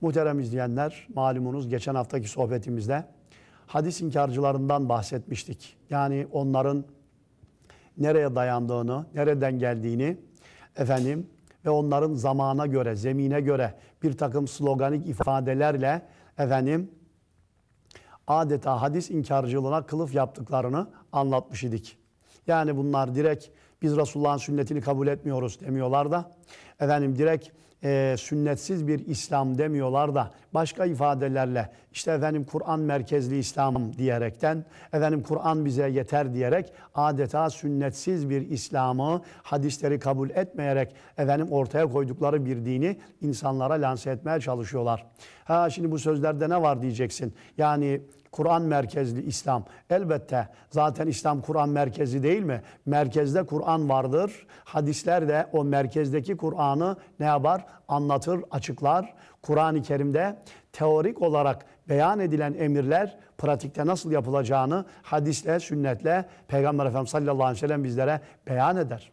Muhterem izleyenler, malumunuz geçen haftaki sohbetimizde hadis inkarcılarından bahsetmiştik. Yani onların nereye dayandığını, nereden geldiğini efendim ve onların zamana göre, zemine göre bir takım sloganik ifadelerle efendim adeta hadis inkarcılığına kılıf yaptıklarını anlatmış idik. Yani bunlar direkt biz Resulullah'ın sünnetini kabul etmiyoruz demiyorlar da efendim direkt e, sünnetsiz bir İslam demiyorlar da başka ifadelerle işte efendim Kur'an merkezli İslam diyerekten efendim Kur'an bize yeter diyerek adeta sünnetsiz bir İslam'ı hadisleri kabul etmeyerek efendim ortaya koydukları bir dini insanlara lanse etmeye çalışıyorlar. Ha şimdi bu sözlerde ne var diyeceksin. Yani Kur'an merkezli İslam. Elbette zaten İslam Kur'an merkezi değil mi? Merkezde Kur'an vardır. Hadisler de o merkezdeki Kur'an'ı ne yapar? Anlatır, açıklar. Kur'an-ı Kerim'de teorik olarak beyan edilen emirler pratikte nasıl yapılacağını hadisle, sünnetle Peygamber Efendimiz sallallahu aleyhi ve sellem bizlere beyan eder.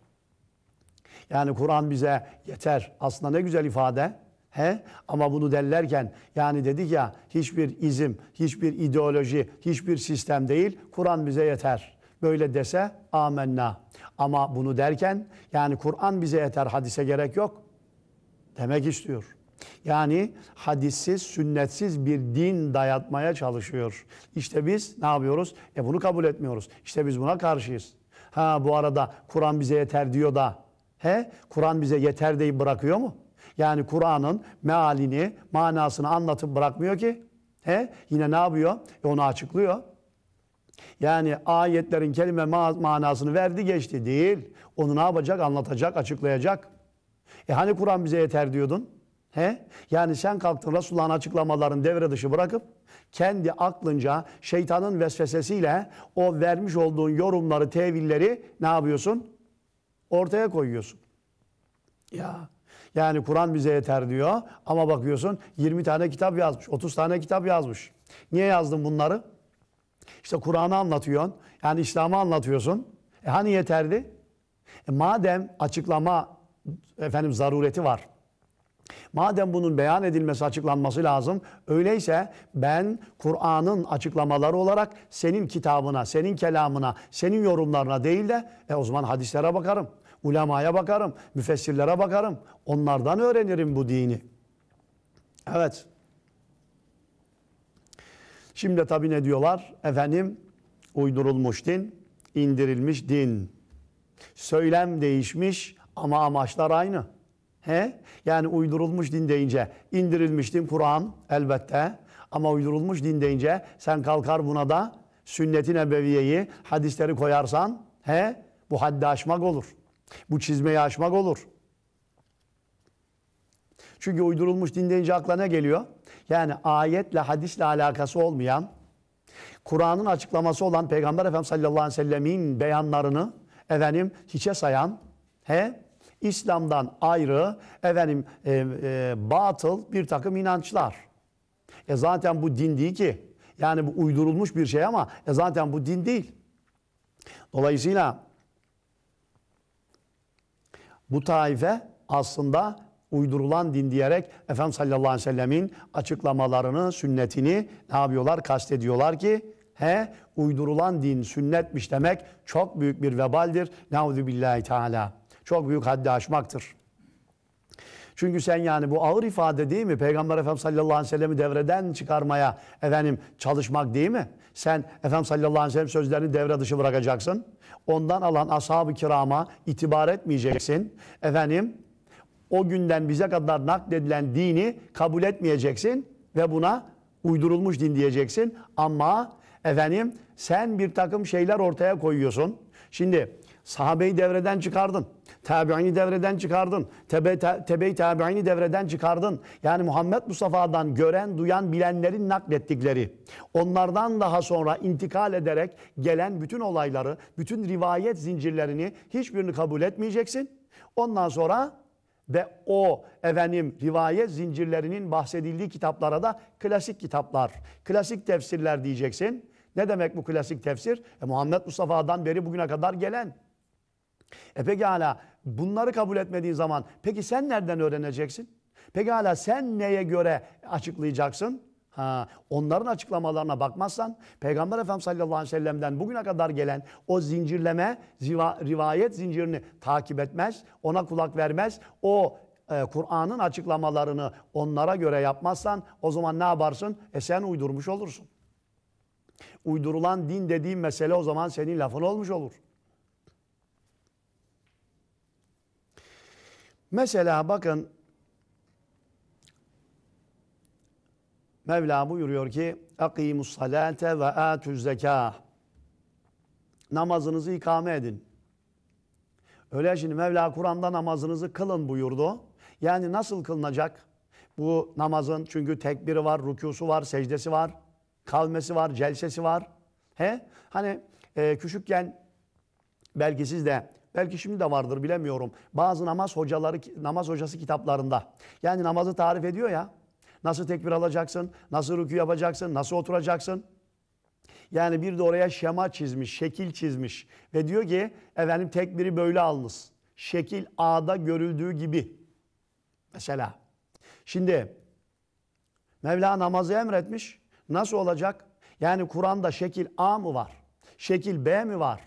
Yani Kur'an bize yeter. Aslında ne güzel ifade. He? Ama bunu derlerken yani dedik ya hiçbir izim, hiçbir ideoloji, hiçbir sistem değil. Kur'an bize yeter. Böyle dese amenna. Ama bunu derken yani Kur'an bize yeter hadise gerek yok demek istiyor. Yani hadissiz, sünnetsiz bir din dayatmaya çalışıyor. İşte biz ne yapıyoruz? E bunu kabul etmiyoruz. İşte biz buna karşıyız. Ha bu arada Kur'an bize yeter diyor da. He? Kur'an bize yeter deyip bırakıyor mu? Yani Kur'an'ın mealini, manasını anlatıp bırakmıyor ki. He? Yine ne yapıyor? E onu açıklıyor. Yani ayetlerin kelime manasını verdi geçti değil. Onu ne yapacak? Anlatacak, açıklayacak. E hani Kur'an bize yeter diyordun? He? Yani sen kalktın Resulullah'ın açıklamalarını devre dışı bırakıp kendi aklınca şeytanın vesvesesiyle o vermiş olduğun yorumları, tevilleri ne yapıyorsun? Ortaya koyuyorsun. Ya yani Kur'an bize yeter diyor ama bakıyorsun 20 tane kitap yazmış, 30 tane kitap yazmış. Niye yazdın bunları? İşte Kur'an'ı anlatıyorsun, yani İslam'ı anlatıyorsun. E hani yeterdi? E madem açıklama efendim zarureti var. Madem bunun beyan edilmesi, açıklanması lazım, öyleyse ben Kur'an'ın açıklamaları olarak senin kitabına, senin kelamına, senin yorumlarına değil de e, o zaman hadislere bakarım. Ulemaya bakarım, müfessirlere bakarım. Onlardan öğrenirim bu dini. Evet. Şimdi tabii ne diyorlar? Efendim uydurulmuş din, indirilmiş din. Söylem değişmiş ama amaçlar aynı. He? Yani uydurulmuş din deyince indirilmiş din Kur'an elbette. Ama uydurulmuş din deyince sen kalkar buna da sünnet-i hadisleri koyarsan he bu haddi aşmak olur. Bu çizmeyi aşmak olur. Çünkü uydurulmuş din deyince akla ne geliyor? Yani ayetle, hadisle alakası olmayan, Kur'an'ın açıklaması olan Peygamber Efendimiz sallallahu aleyhi ve sellemin beyanlarını efendim hiçe sayan, he, İslam'dan ayrı efendim e, e, batıl bir takım inançlar. E zaten bu din değil ki. Yani bu uydurulmuş bir şey ama e zaten bu din değil. Dolayısıyla bu taife aslında uydurulan din diyerek Efendimiz sallallahu aleyhi ve sellemin açıklamalarını, sünnetini ne yapıyorlar? Kastediyorlar ki he uydurulan din sünnetmiş demek çok büyük bir vebaldir. Nauzu billahi teala. Çok büyük haddi aşmaktır. Çünkü sen yani bu ağır ifade değil mi? Peygamber Efendimiz sallallahu aleyhi ve sellem'i devreden çıkarmaya efendim çalışmak değil mi? Sen Efendimiz sallallahu aleyhi ve sellem sözlerini devre dışı bırakacaksın. Ondan alan ashab-ı kirama itibar etmeyeceksin. Efendim o günden bize kadar nakledilen dini kabul etmeyeceksin ve buna uydurulmuş din diyeceksin. Ama efendim sen bir takım şeyler ortaya koyuyorsun. Şimdi sahabeyi devreden çıkardın. Tabiini devreden çıkardın. Tebe, te, tebe tabiini devreden çıkardın. Yani Muhammed Mustafa'dan gören, duyan, bilenlerin naklettikleri. Onlardan daha sonra intikal ederek gelen bütün olayları, bütün rivayet zincirlerini hiçbirini kabul etmeyeceksin. Ondan sonra ve o efendim rivayet zincirlerinin bahsedildiği kitaplara da klasik kitaplar, klasik tefsirler diyeceksin. Ne demek bu klasik tefsir? E, Muhammed Mustafa'dan beri bugüne kadar gelen. E hala bunları kabul etmediğin zaman peki sen nereden öğreneceksin? Pekala sen neye göre açıklayacaksın? Ha, onların açıklamalarına bakmazsan Peygamber Efendimiz sallallahu aleyhi ve sellem'den bugüne kadar gelen o zincirleme ziva, rivayet zincirini takip etmez, ona kulak vermez. O e, Kur'an'ın açıklamalarını onlara göre yapmazsan o zaman ne yaparsın? E sen uydurmuş olursun. Uydurulan din dediğin mesele o zaman senin lafın olmuş olur. Mesela bakın Mevla buyuruyor ki اَقِيمُ salate ve آتُ الزَّكَاهِ Namazınızı ikame edin. Öyle şimdi Mevla Kur'an'da namazınızı kılın buyurdu. Yani nasıl kılınacak? Bu namazın çünkü tekbiri var, rükusu var, secdesi var, kalmesi var, celsesi var. He? Hani e, küçükken belki siz de Belki şimdi de vardır bilemiyorum. Bazı namaz hocaları namaz hocası kitaplarında. Yani namazı tarif ediyor ya. Nasıl tekbir alacaksın? Nasıl rükû yapacaksın? Nasıl oturacaksın? Yani bir de oraya şema çizmiş, şekil çizmiş ve diyor ki efendim tekbiri böyle alınız. Şekil A'da görüldüğü gibi. Mesela. Şimdi Mevla namazı emretmiş. Nasıl olacak? Yani Kur'an'da şekil A mı var? Şekil B mi var?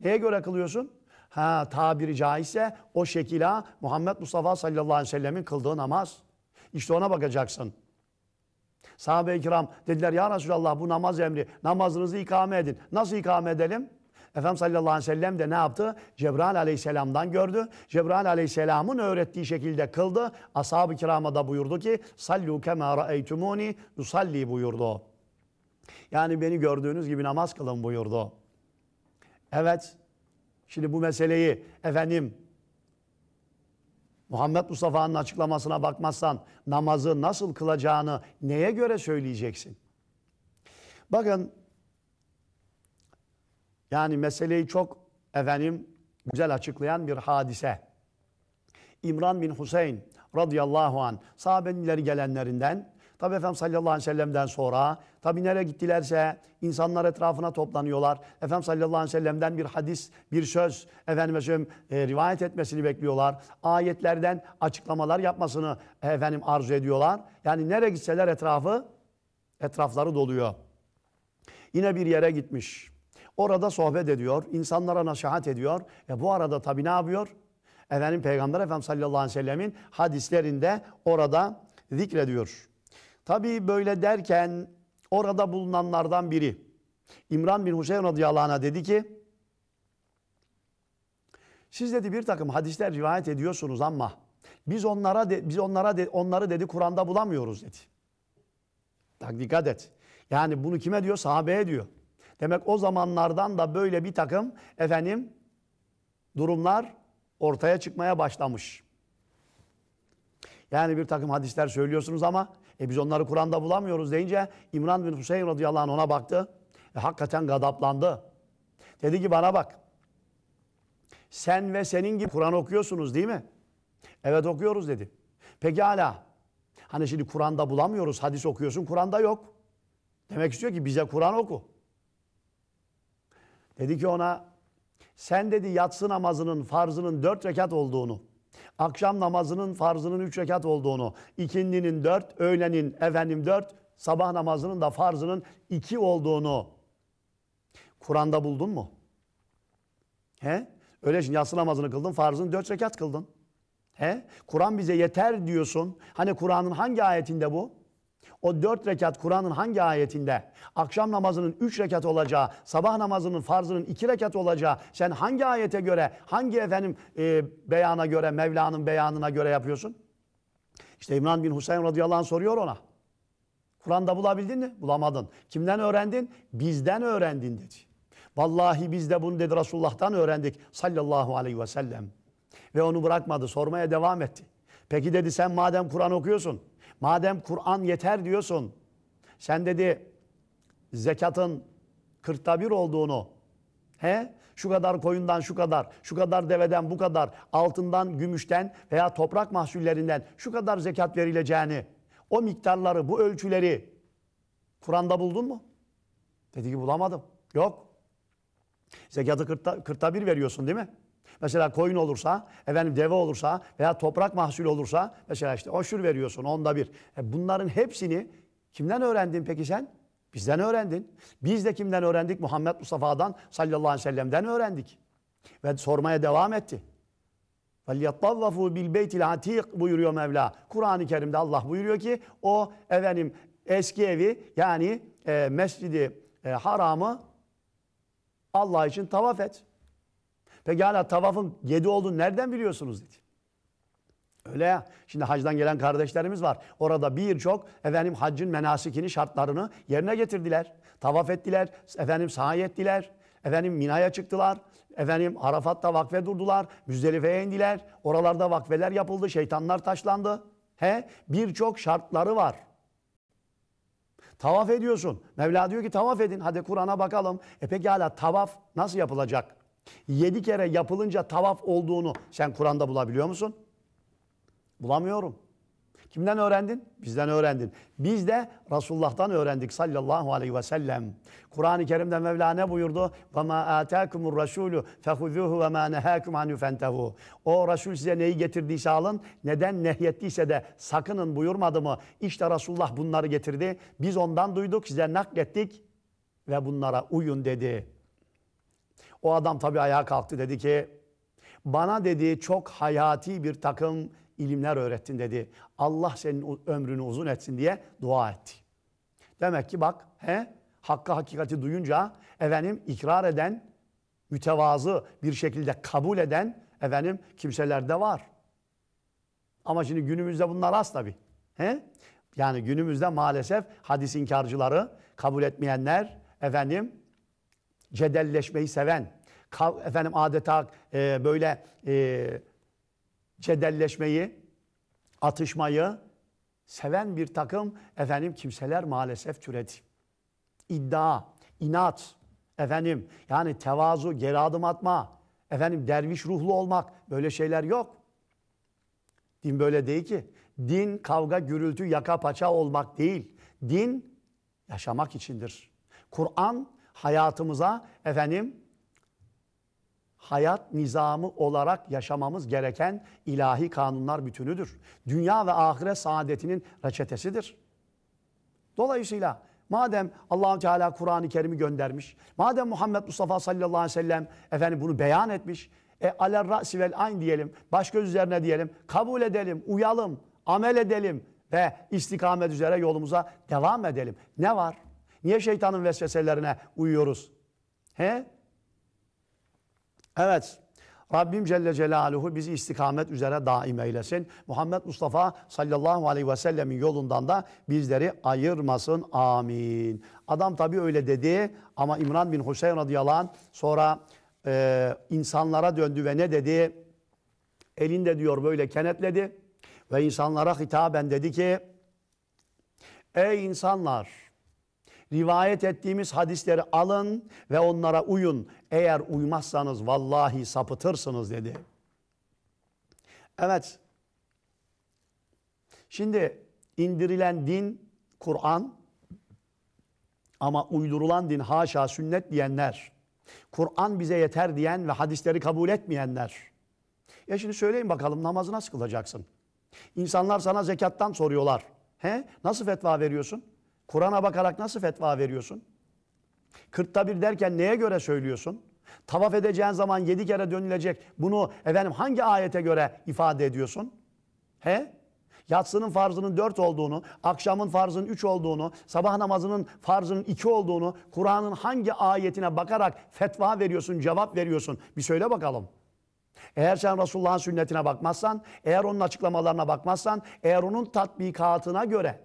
Neye göre kılıyorsun? Ha tabiri caizse o şekilde Muhammed Mustafa sallallahu aleyhi ve sellemin kıldığı namaz. İşte ona bakacaksın. Sahabe-i kiram dediler ya Resulallah bu namaz emri. Namazınızı ikame edin. Nasıl ikame edelim? Efendimiz sallallahu aleyhi ve sellem de ne yaptı? Cebrail aleyhisselamdan gördü. Cebrail aleyhisselamın öğrettiği şekilde kıldı. Ashab-ı kirama da buyurdu ki sallu kema ra'eytumuni yusalli buyurdu. Yani beni gördüğünüz gibi namaz kılın buyurdu. Evet. Şimdi bu meseleyi efendim Muhammed Mustafa'nın açıklamasına bakmazsan namazı nasıl kılacağını neye göre söyleyeceksin? Bakın yani meseleyi çok efendim güzel açıklayan bir hadise. İmran bin Hüseyin radıyallahu an sahabenin ileri gelenlerinden tabi efendim sallallahu aleyhi ve sellem'den sonra Tabi nereye gittilerse insanlar etrafına toplanıyorlar. Efendim sallallahu aleyhi ve sellem'den bir hadis, bir söz efendim e, rivayet etmesini bekliyorlar. Ayetlerden açıklamalar yapmasını e, efendim arzu ediyorlar. Yani nereye gitseler etrafı etrafları doluyor. Yine bir yere gitmiş. Orada sohbet ediyor, insanlara nasihat ediyor. E bu arada tabi ne yapıyor? Efendim Peygamber Efendimiz sallallahu aleyhi ve sellemin hadislerinde orada zikrediyor. Tabi böyle derken Orada bulunanlardan biri İmran bin Hüseyin radıyallahu anh'a dedi ki siz dedi bir takım hadisler rivayet ediyorsunuz ama biz onlara de, biz onlara de, onları dedi Kur'an'da bulamıyoruz dedi. Tak dikkat et. Yani bunu kime diyor? Sahabeye diyor. Demek o zamanlardan da böyle bir takım efendim durumlar ortaya çıkmaya başlamış. Yani bir takım hadisler söylüyorsunuz ama e biz onları Kur'an'da bulamıyoruz deyince İmran bin Hüseyin radıyallahu anh ona baktı. E hakikaten gadaplandı. Dedi ki bana bak. Sen ve senin gibi Kur'an okuyorsunuz değil mi? Evet okuyoruz dedi. Peki hala. Hani şimdi Kur'an'da bulamıyoruz. Hadis okuyorsun Kur'an'da yok. Demek istiyor ki bize Kur'an oku. Dedi ki ona sen dedi yatsı namazının farzının dört rekat olduğunu akşam namazının farzının 3 rekat olduğunu, ikindinin 4, öğlenin efendim 4, sabah namazının da farzının 2 olduğunu Kur'an'da buldun mu? He? Öyle şimdi yatsı namazını kıldın, farzını 4 rekat kıldın. He? Kur'an bize yeter diyorsun. Hani Kur'an'ın hangi ayetinde bu? o dört rekat Kur'an'ın hangi ayetinde akşam namazının üç rekat olacağı, sabah namazının farzının iki rekat olacağı sen hangi ayete göre, hangi efendim e, beyana göre, Mevla'nın beyanına göre yapıyorsun? İşte İmran bin Hüseyin radıyallahu anh soruyor ona. Kur'an'da bulabildin mi? Bulamadın. Kimden öğrendin? Bizden öğrendin dedi. Vallahi biz de bunu dedi Resulullah'tan öğrendik sallallahu aleyhi ve sellem. Ve onu bırakmadı sormaya devam etti. Peki dedi sen madem Kur'an okuyorsun Madem Kur'an yeter diyorsun. Sen dedi zekatın kırkta bir olduğunu. He? Şu kadar koyundan şu kadar, şu kadar deveden bu kadar, altından, gümüşten veya toprak mahsullerinden şu kadar zekat verileceğini, o miktarları, bu ölçüleri Kur'an'da buldun mu? Dedi ki bulamadım. Yok. Zekatı kırkta, kırkta bir veriyorsun değil mi? Mesela koyun olursa, efendim deve olursa veya toprak mahsulü olursa mesela işte oşur veriyorsun onda bir. E bunların hepsini kimden öğrendin peki sen? Bizden öğrendin. Biz de kimden öğrendik? Muhammed Mustafa'dan sallallahu aleyhi ve sellem'den öğrendik. Ve sormaya devam etti. وَلْيَطَّوَّفُوا بِالْبَيْتِ الْعَتِيقِ buyuruyor Mevla. Kur'an-ı Kerim'de Allah buyuruyor ki o efendim eski evi yani e, mescidi e, haramı Allah için tavaf et. Pekala tavafın yedi olduğunu nereden biliyorsunuz dedi. Öyle ya. Şimdi hacdan gelen kardeşlerimiz var. Orada birçok efendim haccın menasikini şartlarını yerine getirdiler. Tavaf ettiler. Efendim sahi ettiler. Efendim Mina'ya çıktılar. Efendim Arafat'ta vakfe durdular. Müzdelife'ye indiler. Oralarda vakfeler yapıldı. Şeytanlar taşlandı. He? Birçok şartları var. Tavaf ediyorsun. Mevla diyor ki tavaf edin. Hadi Kur'an'a bakalım. E pekala tavaf nasıl yapılacak? Yedi kere yapılınca tavaf olduğunu sen Kur'an'da bulabiliyor musun? Bulamıyorum. Kimden öğrendin? Bizden öğrendin. Biz de Resulullah'tan öğrendik sallallahu aleyhi ve sellem. Kur'an-ı Kerim'de Mevla ne buyurdu? Ve ma ataakumur rasulu fehuzuhu ve ma nehakum anhu O Resul size neyi getirdiyse alın, neden nehyettiyse de sakının buyurmadı mı? İşte Resulullah bunları getirdi. Biz ondan duyduk, size naklettik ve bunlara uyun dedi. O adam tabii ayağa kalktı dedi ki bana dedi çok hayati bir takım ilimler öğrettin dedi. Allah senin ömrünü uzun etsin diye dua etti. Demek ki bak he hakkı hakikati duyunca efendim ikrar eden mütevazı bir şekilde kabul eden efendim kimselerde var. Ama şimdi günümüzde bunlar az tabi. He? Yani günümüzde maalesef hadis inkarcıları kabul etmeyenler efendim cedelleşmeyi seven, efendim adeta e, böyle e, cedelleşmeyi, atışmayı seven bir takım efendim kimseler maalesef türedi. İddia, inat, efendim yani tevazu, geri adım atma, efendim derviş ruhlu olmak böyle şeyler yok. Din böyle değil ki. Din kavga, gürültü, yaka paça olmak değil. Din yaşamak içindir. Kur'an hayatımıza efendim hayat nizamı olarak yaşamamız gereken ilahi kanunlar bütünüdür. Dünya ve ahiret saadetinin reçetesidir. Dolayısıyla madem Allahu Teala Kur'an-ı Kerim'i göndermiş, madem Muhammed Mustafa sallallahu aleyhi ve sellem efendim bunu beyan etmiş, e aler ra'si vel ayn diyelim, baş göz üzerine diyelim, kabul edelim, uyalım, amel edelim ve istikamet üzere yolumuza devam edelim. Ne var? Niye şeytanın vesveselerine uyuyoruz? He? Evet. Rabbim Celle Celaluhu bizi istikamet üzere daim eylesin. Muhammed Mustafa sallallahu aleyhi ve sellemin yolundan da bizleri ayırmasın. Amin. Adam tabi öyle dedi ama İmran bin Hüseyin radıyallahu anh sonra e, insanlara döndü ve ne dedi? Elinde diyor böyle kenetledi ve insanlara hitaben dedi ki Ey insanlar! Rivayet ettiğimiz hadisleri alın ve onlara uyun. Eğer uymazsanız vallahi sapıtırsınız dedi. Evet. Şimdi indirilen din Kur'an ama uydurulan din haşa sünnet diyenler, Kur'an bize yeter diyen ve hadisleri kabul etmeyenler. Ya şimdi söyleyin bakalım namazı nasıl kılacaksın? İnsanlar sana zekattan soruyorlar. He? Nasıl fetva veriyorsun? Kur'an'a bakarak nasıl fetva veriyorsun? Kırkta bir derken neye göre söylüyorsun? Tavaf edeceğin zaman yedi kere dönülecek. Bunu efendim hangi ayete göre ifade ediyorsun? He? Yatsının farzının dört olduğunu, akşamın farzının üç olduğunu, sabah namazının farzının iki olduğunu, Kur'an'ın hangi ayetine bakarak fetva veriyorsun, cevap veriyorsun? Bir söyle bakalım. Eğer sen Resulullah'ın sünnetine bakmazsan, eğer onun açıklamalarına bakmazsan, eğer onun tatbikatına göre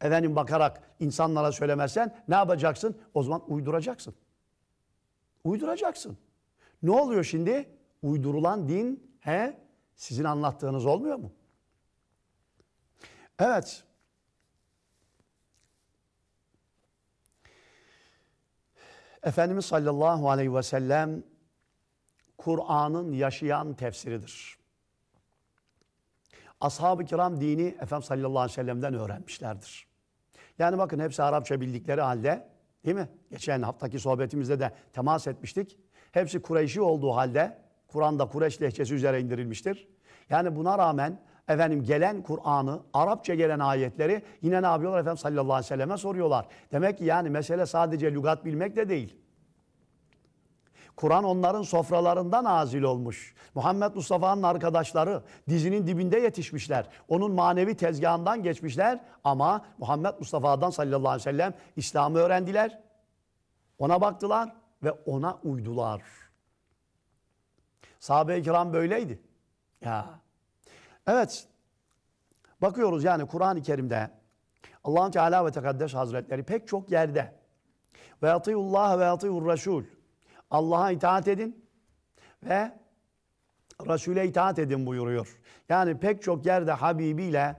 efendim bakarak insanlara söylemezsen ne yapacaksın? O zaman uyduracaksın. Uyduracaksın. Ne oluyor şimdi? Uydurulan din he sizin anlattığınız olmuyor mu? Evet. Efendimiz sallallahu aleyhi ve sellem Kur'an'ın yaşayan tefsiridir ashab-ı kiram dini Efendim sallallahu aleyhi ve sellem'den öğrenmişlerdir. Yani bakın hepsi Arapça bildikleri halde değil mi? Geçen haftaki sohbetimizde de temas etmiştik. Hepsi Kureyşi olduğu halde Kur'an'da Kureyş lehçesi üzere indirilmiştir. Yani buna rağmen efendim gelen Kur'an'ı, Arapça gelen ayetleri yine ne yapıyorlar efendim sallallahu aleyhi ve selleme soruyorlar. Demek ki yani mesele sadece lügat bilmek de değil. Kur'an onların sofralarından azil olmuş. Muhammed Mustafa'nın arkadaşları dizinin dibinde yetişmişler. Onun manevi tezgahından geçmişler ama Muhammed Mustafa'dan sallallahu aleyhi ve sellem İslam'ı öğrendiler. Ona baktılar ve ona uydular. Sahabe-i kiram böyleydi. Ya. Evet. Bakıyoruz yani Kur'an-ı Kerim'de allah Teala ve Tekaddes Hazretleri pek çok yerde ve atiyullah ve atiyur Resul Allah'a itaat edin ve Resul'e itaat edin buyuruyor. Yani pek çok yerde Habibi ile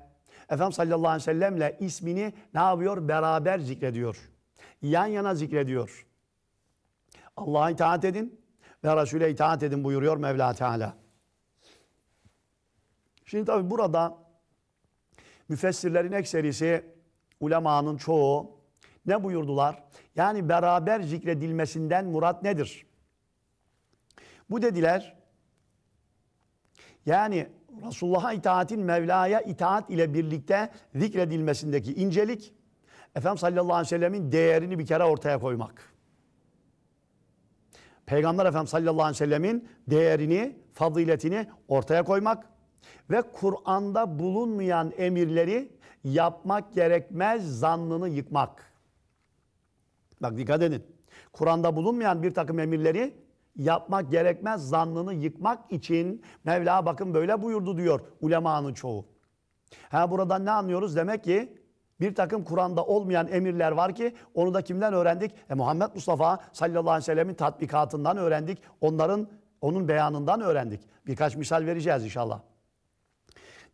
Efendimiz sallallahu aleyhi ve sellemle ismini ne yapıyor? Beraber zikrediyor. Yan yana zikrediyor. Allah'a itaat edin ve Resul'e itaat edin buyuruyor Mevla Teala. Şimdi tabi burada müfessirlerin ekserisi, ulemanın çoğu ne buyurdular? Yani beraber zikredilmesinden murat nedir? Bu dediler yani Resulullah'a itaatin Mevla'ya itaat ile birlikte zikredilmesindeki incelik Efendimiz sallallahu aleyhi ve sellemin değerini bir kere ortaya koymak. Peygamber Efendimiz sallallahu aleyhi ve sellemin değerini, faziletini ortaya koymak ve Kur'an'da bulunmayan emirleri yapmak gerekmez zannını yıkmak. Bak dikkat edin. Kur'an'da bulunmayan bir takım emirleri yapmak gerekmez zannını yıkmak için Mevla bakın böyle buyurdu diyor ulemanın çoğu. Ha buradan ne anlıyoruz? Demek ki bir takım Kur'an'da olmayan emirler var ki onu da kimden öğrendik? E, Muhammed Mustafa sallallahu aleyhi ve sellemin tatbikatından öğrendik. Onların onun beyanından öğrendik. Birkaç misal vereceğiz inşallah.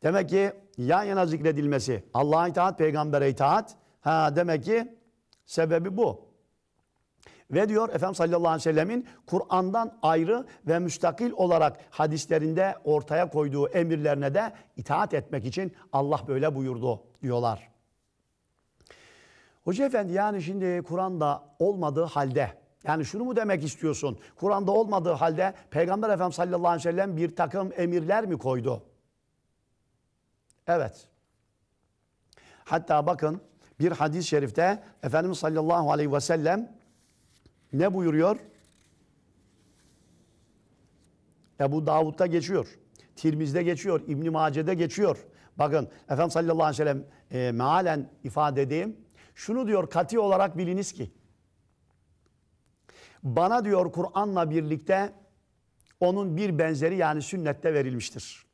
Demek ki yan yana zikredilmesi, Allah'a itaat, peygambere itaat. Ha demek ki sebebi bu. Ve diyor Efendimiz sallallahu aleyhi ve sellemin Kur'an'dan ayrı ve müstakil olarak hadislerinde ortaya koyduğu emirlerine de itaat etmek için Allah böyle buyurdu diyorlar. Hoca efendi yani şimdi Kur'an'da olmadığı halde yani şunu mu demek istiyorsun? Kur'an'da olmadığı halde Peygamber Efendimiz sallallahu aleyhi ve sellem bir takım emirler mi koydu? Evet. Hatta bakın bir hadis-i şerifte Efendimiz sallallahu aleyhi ve sellem ne buyuruyor? Ebu Davud'da geçiyor. Tirmiz'de geçiyor. İbn Mace'de geçiyor. Bakın Efendimiz sallallahu aleyhi ve sellem e, mealen ifade edeyim. Şunu diyor kati olarak biliniz ki bana diyor Kur'an'la birlikte onun bir benzeri yani sünnette verilmiştir.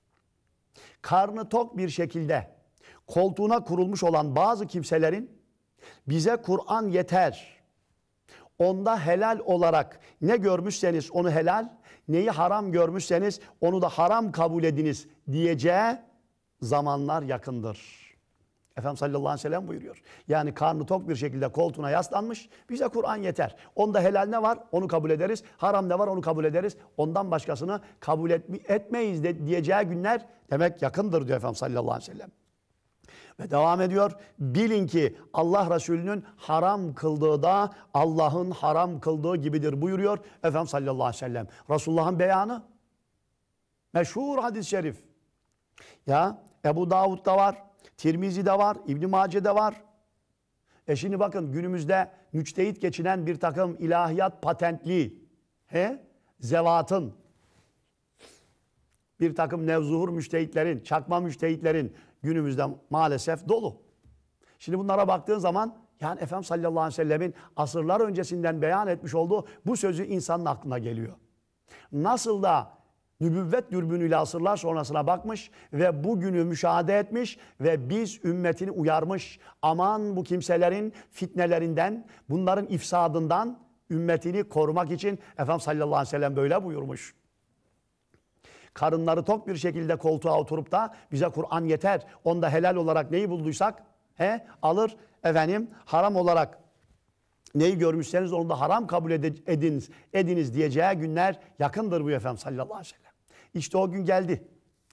Karnı tok bir şekilde koltuğuna kurulmuş olan bazı kimselerin bize Kur'an yeter Onda helal olarak ne görmüşseniz onu helal, neyi haram görmüşseniz onu da haram kabul ediniz diyeceği zamanlar yakındır. Efendim sallallahu aleyhi ve sellem buyuruyor. Yani karnı tok bir şekilde koltuğuna yaslanmış. Bize Kur'an yeter. Onda helal ne var? Onu kabul ederiz. Haram ne var? Onu kabul ederiz. Ondan başkasını kabul etmeyiz de diyeceği günler demek yakındır diyor Efendim sallallahu aleyhi ve sellem. Ve devam ediyor. Bilin ki Allah Resulü'nün haram kıldığı da Allah'ın haram kıldığı gibidir buyuruyor Efendimiz sallallahu aleyhi ve sellem. Resulullah'ın beyanı meşhur hadis-i şerif. Ya Ebu da var, Tirmizi de var, İbn de var. E şimdi bakın günümüzde müçtehit geçinen bir takım ilahiyat patentli he? zevatın bir takım nevzuhur müştehitlerin, çakma müştehitlerin günümüzde maalesef dolu. Şimdi bunlara baktığın zaman yani Efendimiz sallallahu aleyhi ve sellemin asırlar öncesinden beyan etmiş olduğu bu sözü insanın aklına geliyor. Nasıl da nübüvvet dürbünüyle asırlar sonrasına bakmış ve bugünü müşahede etmiş ve biz ümmetini uyarmış. Aman bu kimselerin fitnelerinden, bunların ifsadından ümmetini korumak için Efendimiz sallallahu aleyhi ve sellem böyle buyurmuş karınları tok bir şekilde koltuğa oturup da bize Kur'an yeter. Onda helal olarak neyi bulduysak he, alır efendim haram olarak neyi görmüşseniz onu da haram kabul ediniz, ediniz diyeceği günler yakındır bu efendim sallallahu aleyhi ve sellem. İşte o gün geldi.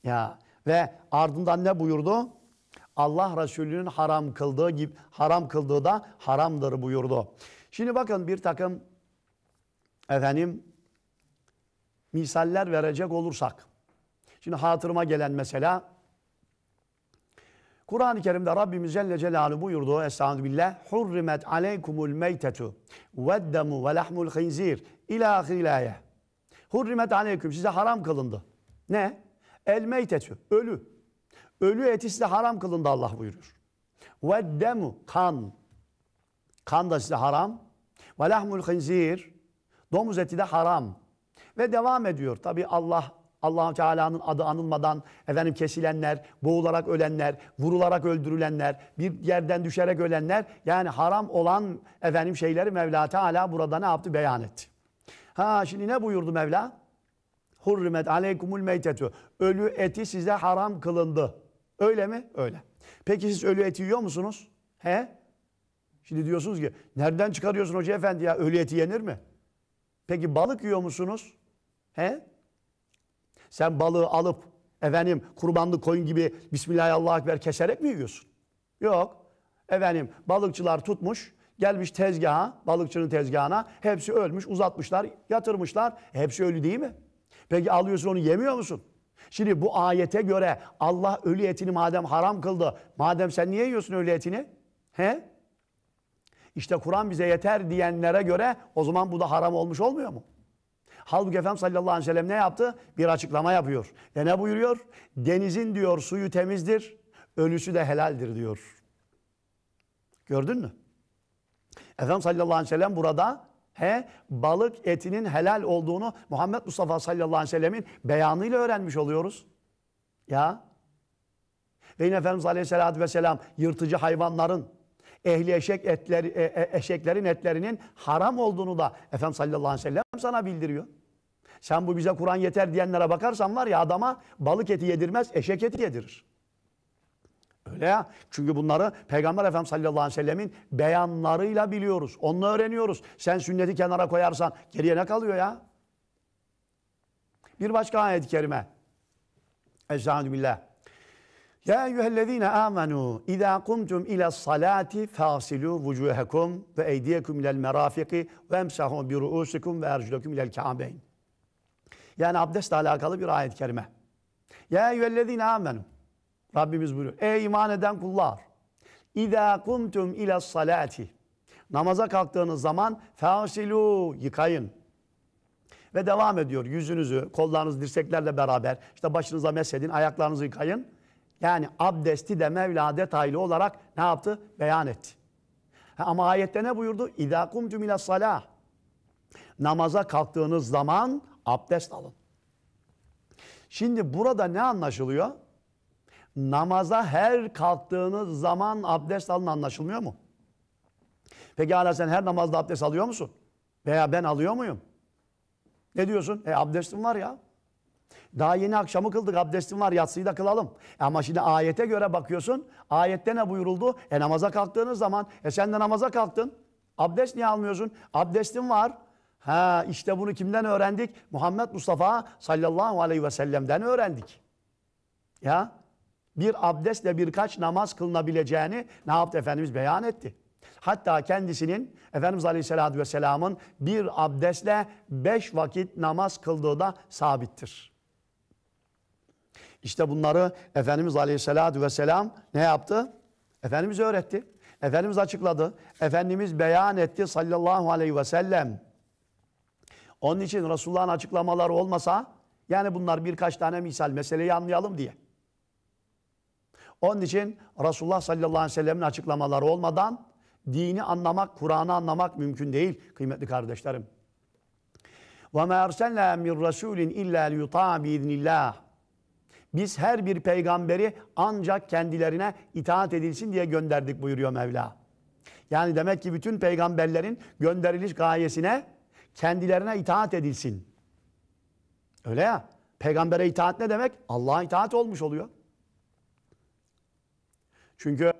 Ya ve ardından ne buyurdu? Allah Resulü'nün haram kıldığı gibi haram kıldığı da haramdır buyurdu. Şimdi bakın bir takım efendim misaller verecek olursak Şimdi hatırıma gelen mesela Kur'an-ı Kerim'de Rabbimiz Celle Celaluhu buyurdu Estaizu billah Hurrimet aleykumul meytetu damu ve lahmul khinzir ila hilaye Hurrimet aleyküm size haram kılındı. Ne? El meytetu ölü. Ölü eti size haram kılındı Allah buyurur. Ve damu kan. Kan da size haram. Ve lahmul khinzir domuz eti de haram. Ve devam ediyor. Tabi Allah allah Teala'nın adı anılmadan efendim kesilenler, boğularak ölenler, vurularak öldürülenler, bir yerden düşerek ölenler yani haram olan efendim şeyleri Mevla Teala burada ne yaptı? Beyan etti. Ha şimdi ne buyurdu Mevla? Hurrimet aleykumul meytetu. Ölü eti size haram kılındı. Öyle mi? Öyle. Peki siz ölü eti yiyor musunuz? He? Şimdi diyorsunuz ki nereden çıkarıyorsun hoca efendi ya ölü eti yenir mi? Peki balık yiyor musunuz? He? Sen balığı alıp efendim kurbanlı koyun gibi Bismillahirrahmanirrahim keserek mi yiyorsun? Yok. Efendim balıkçılar tutmuş gelmiş tezgaha balıkçının tezgahına hepsi ölmüş uzatmışlar yatırmışlar e, hepsi ölü değil mi? Peki alıyorsun onu yemiyor musun? Şimdi bu ayete göre Allah ölü etini madem haram kıldı madem sen niye yiyorsun ölü etini? He? İşte Kur'an bize yeter diyenlere göre o zaman bu da haram olmuş olmuyor mu? Halbuki Efendimiz sallallahu aleyhi ve sellem ne yaptı? Bir açıklama yapıyor. Ve ne buyuruyor? Denizin diyor suyu temizdir, ölüsü de helaldir diyor. Gördün mü? Efendimiz sallallahu aleyhi ve sellem burada he, balık etinin helal olduğunu Muhammed Mustafa sallallahu aleyhi ve sellemin beyanıyla öğrenmiş oluyoruz. Ya. Ve yine Efendimiz aleyhissalatü vesselam yırtıcı hayvanların ehli eşek etleri, e, e eşeklerin etlerinin haram olduğunu da Efendimiz sallallahu aleyhi ve sellem sana bildiriyor. Sen bu bize Kur'an yeter diyenlere bakarsan var ya adama balık eti yedirmez, eşek eti yedirir. Öyle ya. Çünkü bunları Peygamber Efendimiz sallallahu aleyhi ve sellemin beyanlarıyla biliyoruz. Onunla öğreniyoruz. Sen sünneti kenara koyarsan geriye ne kalıyor ya? Bir başka ayet-i kerime. Estağfirullah. Ya eyyühellezine amenu izâ kumtum ila salati fâsilû vucuhekum ve eydiyekum ilel merafiki ve emsahum bi ru'usikum ve ercülekum ilel kâbeyn. Yani abdestle alakalı bir ayet-i kerime. Ya eyyühellezine amenu. Rabbimiz buyuruyor. Ey iman eden kullar. İzâ kumtum ila salati. Namaza kalktığınız zaman fâsilû yıkayın. Ve devam ediyor yüzünüzü, kollarınızı dirseklerle beraber işte başınıza mesedin, ayaklarınızı yıkayın yani abdesti de Mevla detaylı olarak ne yaptı? Beyan etti. Ha, ama ayette ne buyurdu? İdâ kumtum ile salah. Namaza kalktığınız zaman abdest alın. Şimdi burada ne anlaşılıyor? Namaza her kalktığınız zaman abdest alın anlaşılmıyor mu? Peki hala sen her namazda abdest alıyor musun? Veya ben alıyor muyum? Ne diyorsun? E abdestim var ya. Daha yeni akşamı kıldık abdestim var yatsıyı da kılalım. E ama şimdi ayete göre bakıyorsun. Ayette ne buyuruldu? E namaza kalktığınız zaman e sen de namaza kalktın. Abdest niye almıyorsun? Abdestim var. Ha işte bunu kimden öğrendik? Muhammed Mustafa sallallahu aleyhi ve sellem'den öğrendik. Ya bir abdestle birkaç namaz kılınabileceğini ne yaptı Efendimiz beyan etti. Hatta kendisinin Efendimiz Aleyhisselatü Vesselam'ın bir abdestle beş vakit namaz kıldığı da sabittir. İşte bunları Efendimiz Aleyhisselatü Vesselam ne yaptı? Efendimiz öğretti. Efendimiz açıkladı. Efendimiz beyan etti sallallahu aleyhi ve sellem. Onun için Resulullah'ın açıklamaları olmasa yani bunlar birkaç tane misal meseleyi anlayalım diye. Onun için Resulullah sallallahu aleyhi ve sellemin açıklamaları olmadan dini anlamak, Kur'an'ı anlamak mümkün değil kıymetli kardeşlerim. وَمَا اَرْسَلْنَا مِنْ رَسُولٍ اِلَّا لِيُطَاعَ بِاِذْنِ اللّٰهِ biz her bir peygamberi ancak kendilerine itaat edilsin diye gönderdik buyuruyor Mevla. Yani demek ki bütün peygamberlerin gönderiliş gayesine kendilerine itaat edilsin. Öyle ya. Peygambere itaat ne demek? Allah'a itaat olmuş oluyor. Çünkü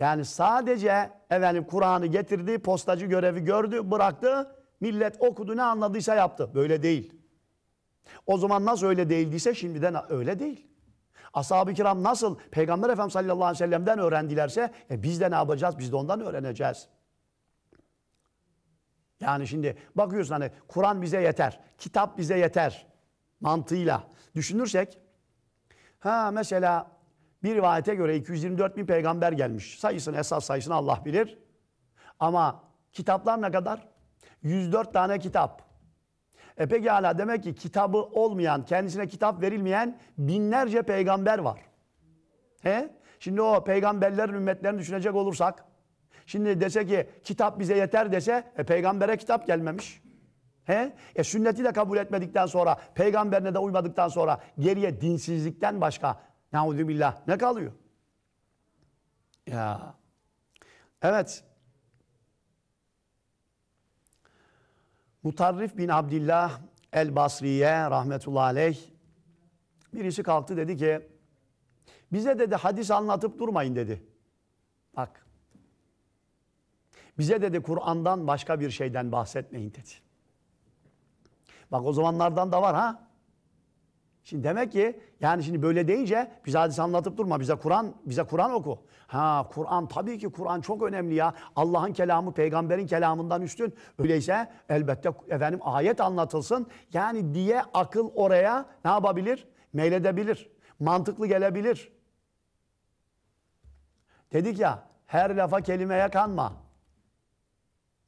yani sadece efendim Kur'an'ı getirdi, postacı görevi gördü, bıraktı. Millet okudu ne anladıysa yaptı. Böyle değil. O zaman nasıl öyle değildiyse şimdiden öyle değil. Ashab-ı kiram nasıl Peygamber Efendimiz sallallahu aleyhi ve sellem'den öğrendilerse e biz de ne yapacağız? Biz de ondan öğreneceğiz. Yani şimdi bakıyorsun hani Kur'an bize yeter, kitap bize yeter mantığıyla düşünürsek ha mesela bir rivayete göre 224 bin peygamber gelmiş. Sayısını esas sayısını Allah bilir. Ama kitaplar ne kadar? 104 tane kitap. E pekala demek ki kitabı olmayan, kendisine kitap verilmeyen binlerce peygamber var. He? Şimdi o peygamberlerin ümmetlerini düşünecek olursak, şimdi dese ki kitap bize yeter dese, e, peygambere kitap gelmemiş. He? E sünneti de kabul etmedikten sonra, peygamberine de uymadıktan sonra geriye dinsizlikten başka, neudübillah ne kalıyor? Ya. Evet. Mutarrif bin Abdillah el-Basri'ye rahmetullahi aleyh birisi kalktı dedi ki bize dedi hadis anlatıp durmayın dedi. Bak. Bize dedi Kur'an'dan başka bir şeyden bahsetmeyin dedi. Bak o zamanlardan da var ha. Şimdi demek ki yani şimdi böyle deyince bize hadis anlatıp durma. Bize Kur'an bize Kur'an oku. Ha Kur'an tabii ki Kur'an çok önemli ya. Allah'ın kelamı peygamberin kelamından üstün. Öyleyse elbette efendim ayet anlatılsın. Yani diye akıl oraya ne yapabilir? Meyledebilir. Mantıklı gelebilir. Dedik ya her lafa kelimeye kanma.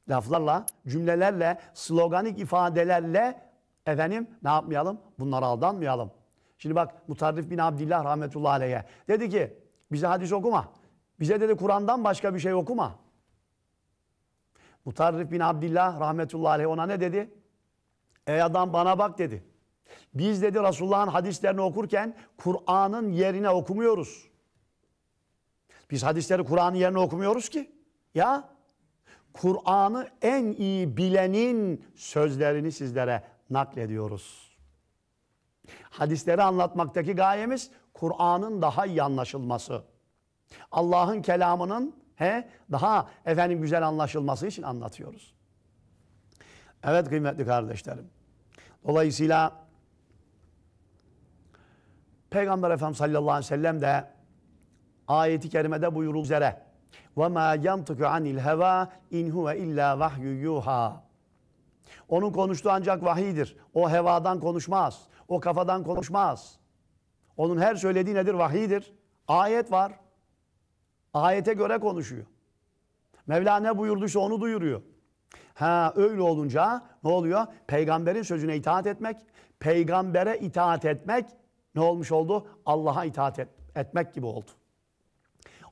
Laflarla, cümlelerle, sloganik ifadelerle Efendim ne yapmayalım? Bunlara aldanmayalım. Şimdi bak Mutarrif bin Abdillah rahmetullahi aleyhe. Dedi ki bize hadis okuma. Bize dedi Kur'an'dan başka bir şey okuma. Mutarrif bin Abdillah rahmetullahi aleyh ona ne dedi? Ey adam bana bak dedi. Biz dedi Resulullah'ın hadislerini okurken Kur'an'ın yerine okumuyoruz. Biz hadisleri Kur'an'ın yerine okumuyoruz ki. Ya Kur'an'ı en iyi bilenin sözlerini sizlere naklediyoruz. Hadisleri anlatmaktaki gayemiz Kur'an'ın daha iyi anlaşılması. Allah'ın kelamının he daha efendim güzel anlaşılması için anlatıyoruz. Evet kıymetli kardeşlerim. Dolayısıyla Peygamber Efendimiz sallallahu aleyhi ve sellem de ayeti kerimede buyurulduğu üzere وَمَا يَنْتِقُ عَنِ الْهَوَى اِنْ هُوَ اِلَّا وَحْيُ يُوحَى onun konuştuğu ancak vahidir. O hevadan konuşmaz. O kafadan konuşmaz. Onun her söylediği nedir? Vahidir. Ayet var. Ayete göre konuşuyor. Mevla ne buyurduysa onu duyuruyor. Ha öyle olunca ne oluyor? Peygamberin sözüne itaat etmek, peygambere itaat etmek ne olmuş oldu? Allah'a itaat et, etmek gibi oldu.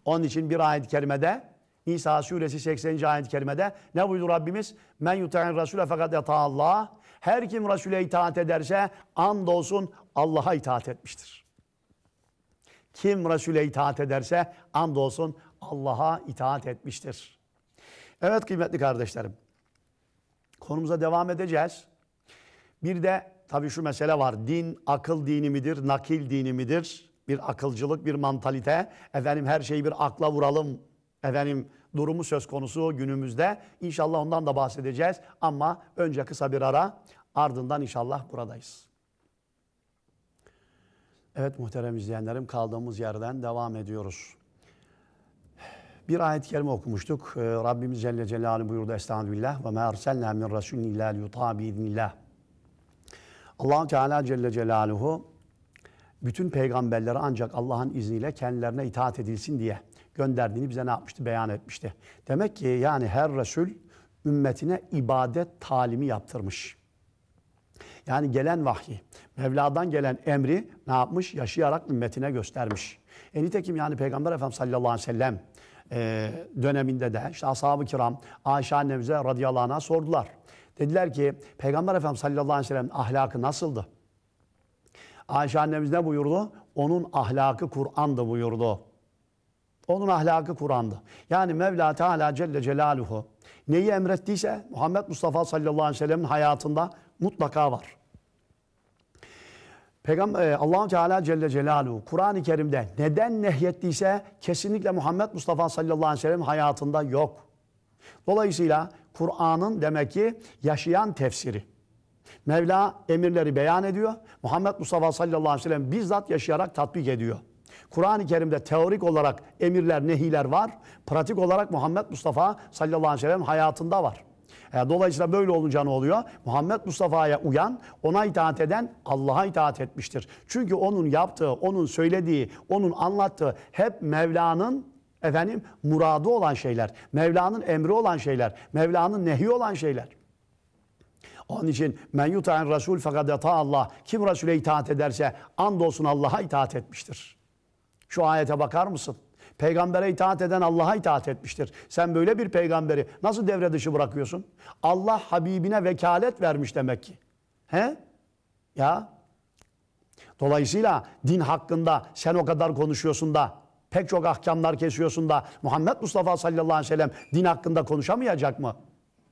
Onun için bir ayet-i kerimede İsa suresi 80. ayet-i kerimede ne buyurdu Rabbimiz? Men yute'in rasule fakat Allah. Her kim Rasule itaat ederse andolsun Allah'a itaat etmiştir. Kim Rasule itaat ederse andolsun Allah'a itaat etmiştir. Evet kıymetli kardeşlerim. Konumuza devam edeceğiz. Bir de tabii şu mesele var. Din akıl dini midir, nakil dini midir? Bir akılcılık, bir mantalite. Efendim her şeyi bir akla vuralım efendim durumu söz konusu günümüzde. İnşallah ondan da bahsedeceğiz ama önce kısa bir ara ardından inşallah buradayız. Evet muhterem izleyenlerim kaldığımız yerden devam ediyoruz. Bir ayet-i kerime okumuştuk. Ee, Rabbimiz Celle Celaluhu buyurdu Estağfirullah ve ma min rasulin illa liyuta biiznillah. allah Teala Celle Celaluhu bütün peygamberlere ancak Allah'ın izniyle kendilerine itaat edilsin diye gönderdiğini bize ne yapmıştı? Beyan etmişti. Demek ki yani her Resul ümmetine ibadet talimi yaptırmış. Yani gelen vahyi, Mevla'dan gelen emri ne yapmış? Yaşayarak ümmetine göstermiş. E nitekim yani Peygamber Efendimiz sallallahu aleyhi ve sellem e, döneminde de işte ashab-ı kiram Ayşe annemize radıyallahu anh'a sordular. Dediler ki Peygamber Efendimiz sallallahu aleyhi ve sellem ahlakı nasıldı? Ayşe annemiz ne buyurdu? Onun ahlakı Kur'an'dı buyurdu. Onun ahlakı Kurandı. Yani Mevla Teala Celle Celaluhu neyi emrettiyse Muhammed Mustafa sallallahu aleyhi ve sellem'in hayatında mutlaka var. Peygamber Allahu Teala Celle Celaluhu Kur'an-ı Kerim'de neden nehyettiyse kesinlikle Muhammed Mustafa sallallahu aleyhi ve sellem hayatında yok. Dolayısıyla Kur'an'ın demek ki yaşayan tefsiri. Mevla emirleri beyan ediyor. Muhammed Mustafa sallallahu aleyhi ve sellem bizzat yaşayarak tatbik ediyor. Kur'an-ı Kerim'de teorik olarak emirler, nehiler var. Pratik olarak Muhammed Mustafa sallallahu aleyhi ve sellem hayatında var. E, dolayısıyla böyle olunca ne oluyor? Muhammed Mustafa'ya uyan, ona itaat eden Allah'a itaat etmiştir. Çünkü onun yaptığı, onun söylediği, onun anlattığı hep Mevla'nın efendim muradı olan şeyler, Mevla'nın emri olan şeyler, Mevla'nın nehi olan şeyler. Onun için men yuta'en rasul fakat Allah kim Resul'e itaat ederse andolsun Allah'a itaat etmiştir. Şu ayete bakar mısın? Peygambere itaat eden Allah'a itaat etmiştir. Sen böyle bir peygamberi nasıl devre dışı bırakıyorsun? Allah Habibine vekalet vermiş demek ki. He? Ya. Dolayısıyla din hakkında sen o kadar konuşuyorsun da pek çok ahkamlar kesiyorsun da Muhammed Mustafa sallallahu aleyhi ve sellem din hakkında konuşamayacak mı?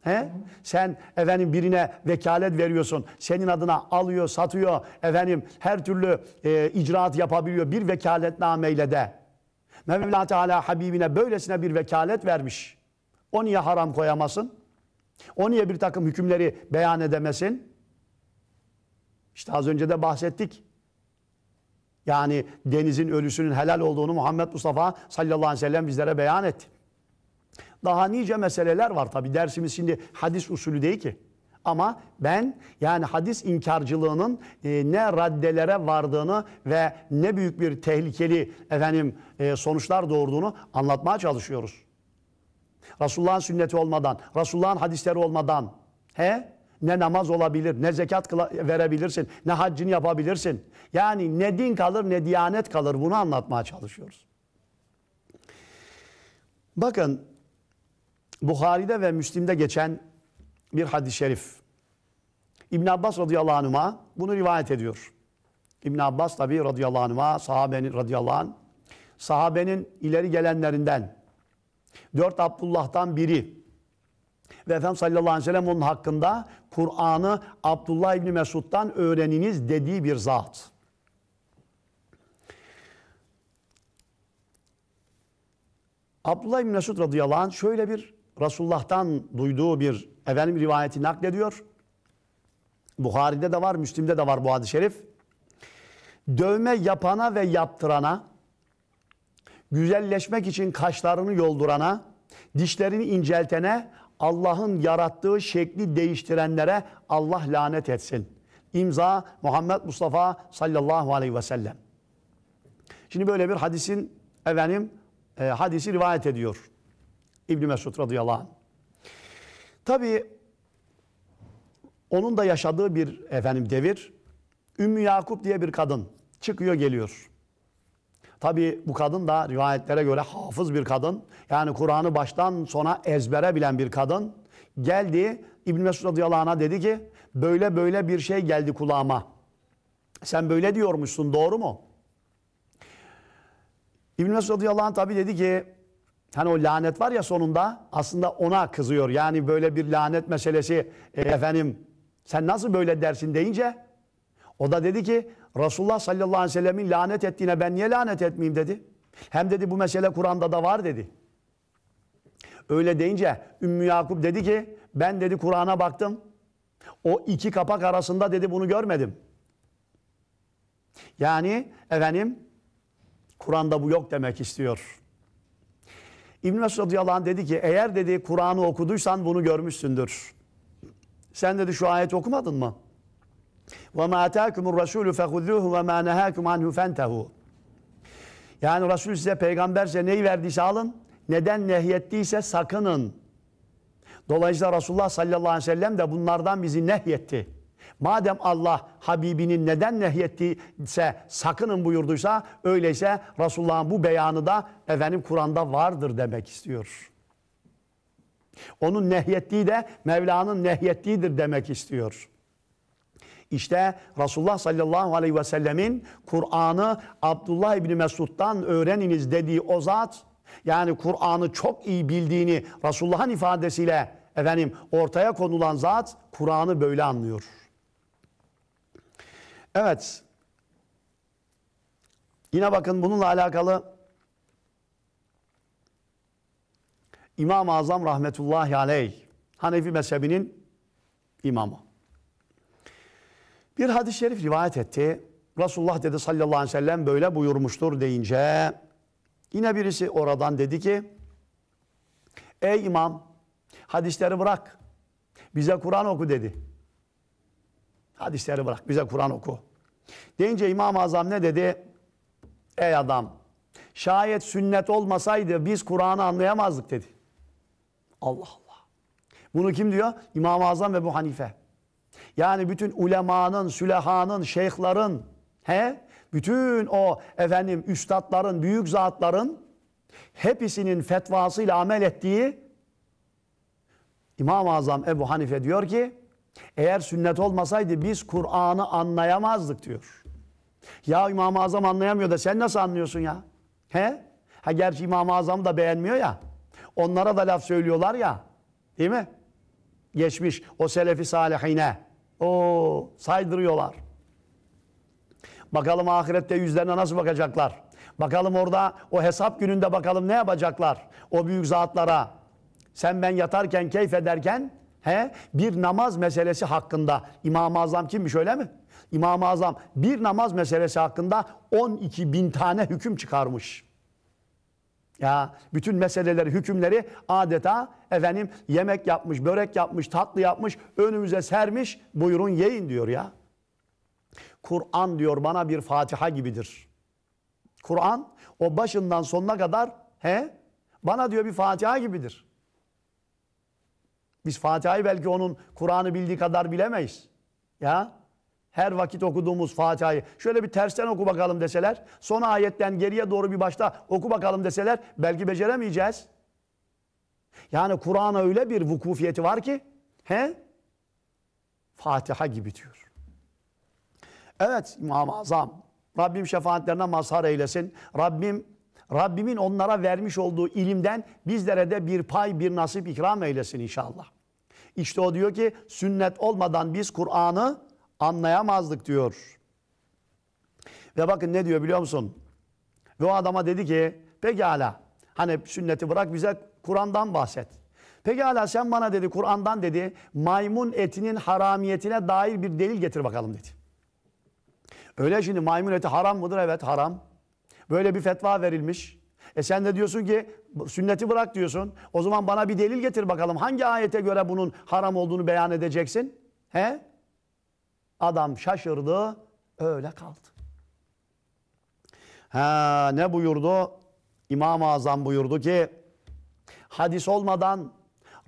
He? Sen efendim birine vekalet veriyorsun. Senin adına alıyor, satıyor. Efendim her türlü e, icraat yapabiliyor bir vekaletnameyle de. Mevla Teala Habibine böylesine bir vekalet vermiş. O niye haram koyamasın? O niye bir takım hükümleri beyan edemesin? İşte az önce de bahsettik. Yani denizin ölüsünün helal olduğunu Muhammed Mustafa sallallahu aleyhi ve sellem bizlere beyan etti. Daha nice meseleler var tabi dersimiz şimdi hadis usulü değil ki. Ama ben yani hadis inkarcılığının e, ne raddelere vardığını ve ne büyük bir tehlikeli efendim e, sonuçlar doğurduğunu anlatmaya çalışıyoruz. Resulullah'ın sünneti olmadan, Resulullah'ın hadisleri olmadan he ne namaz olabilir, ne zekat verebilirsin, ne haccini yapabilirsin. Yani ne din kalır ne diyanet kalır bunu anlatmaya çalışıyoruz. Bakın Buhari'de ve Müslim'de geçen bir hadis-i şerif. İbn Abbas radıyallahu anh'a bunu rivayet ediyor. İbn Abbas tabi radıyallahu anh'a sahabenin radıyallahu anh, sahabenin ileri gelenlerinden dört Abdullah'tan biri ve Efendimiz sallallahu aleyhi ve sellem onun hakkında Kur'an'ı Abdullah İbni Mesud'dan öğreniniz dediği bir zat. Abdullah İbni Mesud radıyallahu anh şöyle bir Resulullah'tan duyduğu bir efendim rivayeti naklediyor. Buhari'de de var, Müslim'de de var bu hadis-i şerif. Dövme yapana ve yaptırana, güzelleşmek için kaşlarını yoldurana, dişlerini inceltene, Allah'ın yarattığı şekli değiştirenlere Allah lanet etsin. İmza Muhammed Mustafa sallallahu aleyhi ve sellem. Şimdi böyle bir hadisin efendim e, hadisi rivayet ediyor. İbn Mesud radıyallahu anh. Tabii onun da yaşadığı bir efendim devir. Ümmü Yakup diye bir kadın çıkıyor geliyor. Tabi bu kadın da rivayetlere göre hafız bir kadın. Yani Kur'an'ı baştan sona ezbere bilen bir kadın. Geldi İbn Mesud radıyallahu anh'a dedi ki böyle böyle bir şey geldi kulağıma. Sen böyle diyormuşsun doğru mu? İbn Mesud radıyallahu anh tabi dedi ki Hani o lanet var ya sonunda aslında ona kızıyor. Yani böyle bir lanet meselesi e, efendim sen nasıl böyle dersin deyince o da dedi ki Resulullah sallallahu aleyhi ve sellemin lanet ettiğine ben niye lanet etmeyeyim dedi. Hem dedi bu mesele Kur'an'da da var dedi. Öyle deyince Ümmü Yakup dedi ki ben dedi Kur'an'a baktım. O iki kapak arasında dedi bunu görmedim. Yani efendim Kur'an'da bu yok demek istiyor. İbn Mesud radıyallahu anh dedi ki eğer dedi Kur'an'ı okuduysan bunu görmüşsündür. Sen dedi şu ayet okumadın mı? Ve ma ataakumur rasulu fehuzuhu ve ma nahakum Yani Resul size peygamber size neyi verdiyse alın, neden nehyettiyse sakının. Dolayısıyla Resulullah sallallahu aleyhi ve sellem de bunlardan bizi nehyetti. Madem Allah Habibinin neden nehyettiyse sakının buyurduysa öyleyse Resulullah'ın bu beyanı da efendim Kur'an'da vardır demek istiyor. Onun nehyettiği de Mevla'nın nehyettiğidir demek istiyor. İşte Resulullah sallallahu aleyhi ve sellemin Kur'an'ı Abdullah İbni Mesud'dan öğreniniz dediği o zat yani Kur'an'ı çok iyi bildiğini Resulullah'ın ifadesiyle efendim ortaya konulan zat Kur'an'ı böyle anlıyor. Evet. Yine bakın bununla alakalı İmam-ı Azam rahmetullahi aleyh Hanefi mezhebinin imamı. Bir hadis-i şerif rivayet etti. Resulullah dedi sallallahu aleyhi ve sellem böyle buyurmuştur deyince yine birisi oradan dedi ki Ey imam hadisleri bırak bize Kur'an oku dedi. Hadisleri bırak bize Kur'an oku. Deyince İmam-ı Azam ne dedi? Ey adam şayet sünnet olmasaydı biz Kur'an'ı anlayamazdık dedi. Allah Allah. Bunu kim diyor? İmam-ı Azam ve bu Hanife. Yani bütün ulemanın, sülehanın, şeyhların, he? bütün o efendim üstadların, büyük zatların hepsinin fetvasıyla amel ettiği İmam-ı Azam Ebu Hanife diyor ki eğer sünnet olmasaydı biz Kur'an'ı anlayamazdık diyor. Ya İmam-ı Azam anlayamıyor da sen nasıl anlıyorsun ya? He? Ha gerçi İmam-ı Azam da beğenmiyor ya. Onlara da laf söylüyorlar ya. Değil mi? Geçmiş o selefi salihine. O saydırıyorlar. Bakalım ahirette yüzlerine nasıl bakacaklar? Bakalım orada o hesap gününde bakalım ne yapacaklar? O büyük zatlara. Sen ben yatarken keyif ederken He? Bir namaz meselesi hakkında İmam-ı Azam kimmiş öyle mi? İmam-ı Azam bir namaz meselesi hakkında 12 bin tane hüküm çıkarmış. Ya bütün meseleleri, hükümleri adeta efendim yemek yapmış, börek yapmış, tatlı yapmış, önümüze sermiş, buyurun yiyin diyor ya. Kur'an diyor bana bir Fatiha gibidir. Kur'an o başından sonuna kadar he bana diyor bir Fatiha gibidir. Biz Fatiha'yı belki onun Kur'an'ı bildiği kadar bilemeyiz. Ya her vakit okuduğumuz Fatiha'yı şöyle bir tersten oku bakalım deseler, son ayetten geriye doğru bir başta oku bakalım deseler belki beceremeyeceğiz. Yani Kur'an'a öyle bir vukufiyeti var ki, he? Fatiha gibi diyor. Evet İmam-ı Azam Rabbim şefaatlerine mazhar eylesin. Rabbim Rabbimin onlara vermiş olduğu ilimden bizlere de bir pay, bir nasip ikram eylesin inşallah. İşte o diyor ki sünnet olmadan biz Kur'an'ı anlayamazdık diyor. Ve bakın ne diyor biliyor musun? Ve o adama dedi ki pekala hani sünneti bırak bize Kur'an'dan bahset. Pekala sen bana dedi Kur'an'dan dedi maymun etinin haramiyetine dair bir delil getir bakalım dedi. Öyle şimdi maymun eti haram mıdır? Evet haram. Böyle bir fetva verilmiş. E sen de diyorsun ki sünneti bırak diyorsun. O zaman bana bir delil getir bakalım. Hangi ayete göre bunun haram olduğunu beyan edeceksin? He? Adam şaşırdı, öyle kaldı. Ha, ne buyurdu? İmam-ı Azam buyurdu ki hadis olmadan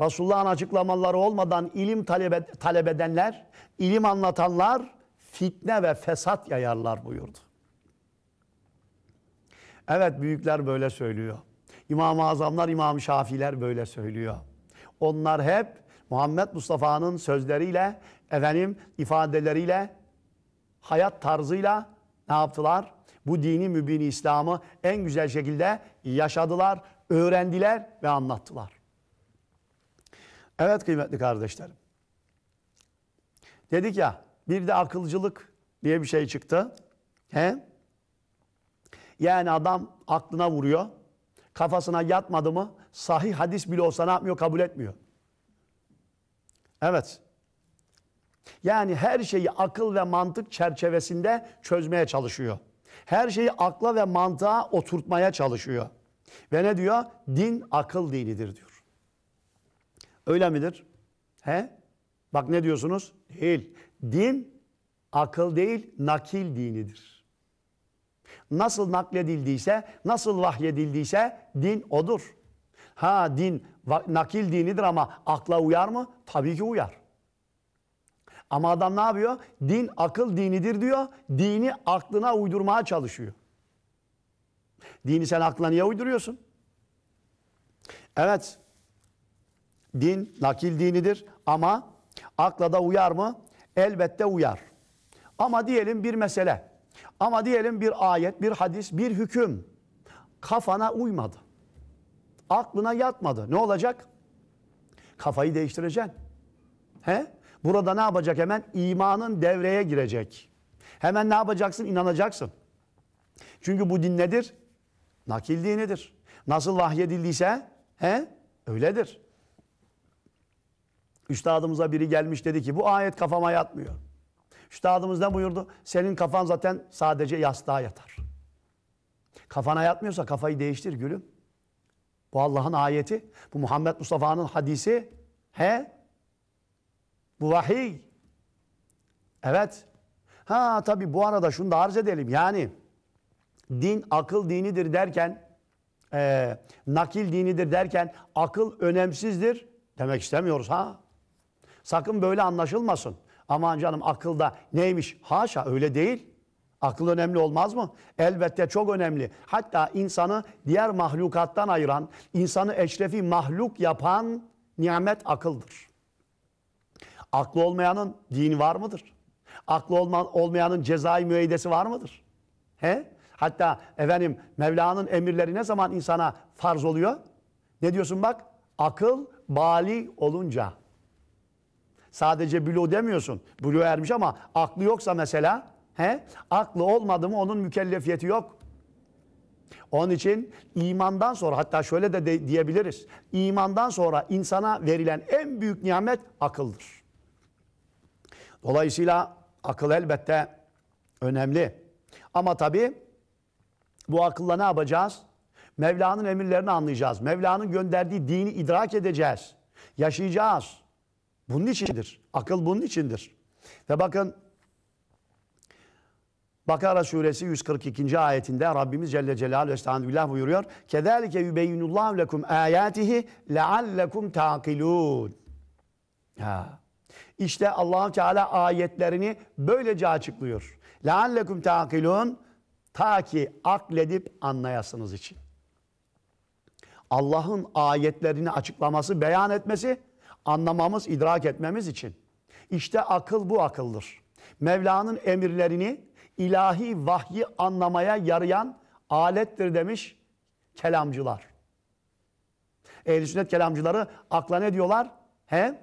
Resulullah'ın açıklamaları olmadan ilim talep, talep edenler, ilim anlatanlar fitne ve fesat yayarlar buyurdu. Evet büyükler böyle söylüyor. İmam-ı Azamlar, İmam-ı Şafiler böyle söylüyor. Onlar hep Muhammed Mustafa'nın sözleriyle, efendim ifadeleriyle, hayat tarzıyla ne yaptılar? Bu dini mübin İslam'ı en güzel şekilde yaşadılar, öğrendiler ve anlattılar. Evet kıymetli kardeşlerim. Dedik ya bir de akılcılık diye bir şey çıktı. He? Yani adam aklına vuruyor. Kafasına yatmadı mı sahih hadis bile olsa ne yapmıyor kabul etmiyor. Evet. Yani her şeyi akıl ve mantık çerçevesinde çözmeye çalışıyor. Her şeyi akla ve mantığa oturtmaya çalışıyor. Ve ne diyor? Din akıl dinidir diyor. Öyle midir? He? Bak ne diyorsunuz? Değil. Din akıl değil, nakil dinidir. Nasıl nakledildiyse, nasıl vahyedildiyse din odur. Ha din nakil dinidir ama akla uyar mı? Tabii ki uyar. Ama adam ne yapıyor? Din akıl dinidir diyor. Dini aklına uydurmaya çalışıyor. Dini sen aklına niye uyduruyorsun? Evet. Din nakil dinidir ama akla da uyar mı? Elbette uyar. Ama diyelim bir mesele. Ama diyelim bir ayet, bir hadis, bir hüküm kafana uymadı. Aklına yatmadı. Ne olacak? Kafayı değiştireceksin. He? Burada ne yapacak hemen? İmanın devreye girecek. Hemen ne yapacaksın? İnanacaksın. Çünkü bu din nedir? Nakil dinidir. Nasıl vahyedildiyse he? öyledir. Üstadımıza biri gelmiş dedi ki bu ayet kafama yatmıyor. Üstadımız ne buyurdu? Senin kafan zaten sadece yastığa yatar. Kafana yatmıyorsa kafayı değiştir gülüm. Bu Allah'ın ayeti. Bu Muhammed Mustafa'nın hadisi. He? Bu vahiy. Evet. Ha tabii bu arada şunu da arz edelim. Yani din akıl dinidir derken e, nakil dinidir derken akıl önemsizdir demek istemiyoruz ha. Sakın böyle anlaşılmasın. Aman canım akılda neymiş? Haşa öyle değil. Akıl önemli olmaz mı? Elbette çok önemli. Hatta insanı diğer mahlukattan ayıran, insanı eşrefi mahluk yapan nimet akıldır. Aklı olmayanın dini var mıdır? Aklı olma, olmayanın cezai müeydesi var mıdır? He? Hatta efendim Mevla'nın emirleri ne zaman insana farz oluyor? Ne diyorsun bak? Akıl bali olunca. Sadece bülü demiyorsun. Bülü ermiş ama aklı yoksa mesela he? aklı olmadı mı onun mükellefiyeti yok. Onun için imandan sonra hatta şöyle de, de diyebiliriz. İmandan sonra insana verilen en büyük nimet akıldır. Dolayısıyla akıl elbette önemli. Ama tabii bu akılla ne yapacağız? Mevla'nın emirlerini anlayacağız. Mevla'nın gönderdiği dini idrak edeceğiz. Yaşayacağız. Bunun içindir. Akıl bunun içindir. Ve bakın Bakara suresi 142. ayetinde Rabbimiz Celle Celaluhu Estağfirullah buyuruyor. Kedalike yubeyyinullahu lekum ayatihi leallekum taqilun. Ha. İşte allah Teala ayetlerini böylece açıklıyor. Leallekum taqilun ta ki akledip anlayasınız için. Allah'ın ayetlerini açıklaması, beyan etmesi anlamamız, idrak etmemiz için. İşte akıl bu akıldır. Mevla'nın emirlerini ilahi vahyi anlamaya yarayan alettir demiş kelamcılar. Ehl-i sünnet kelamcıları akla ne diyorlar? He?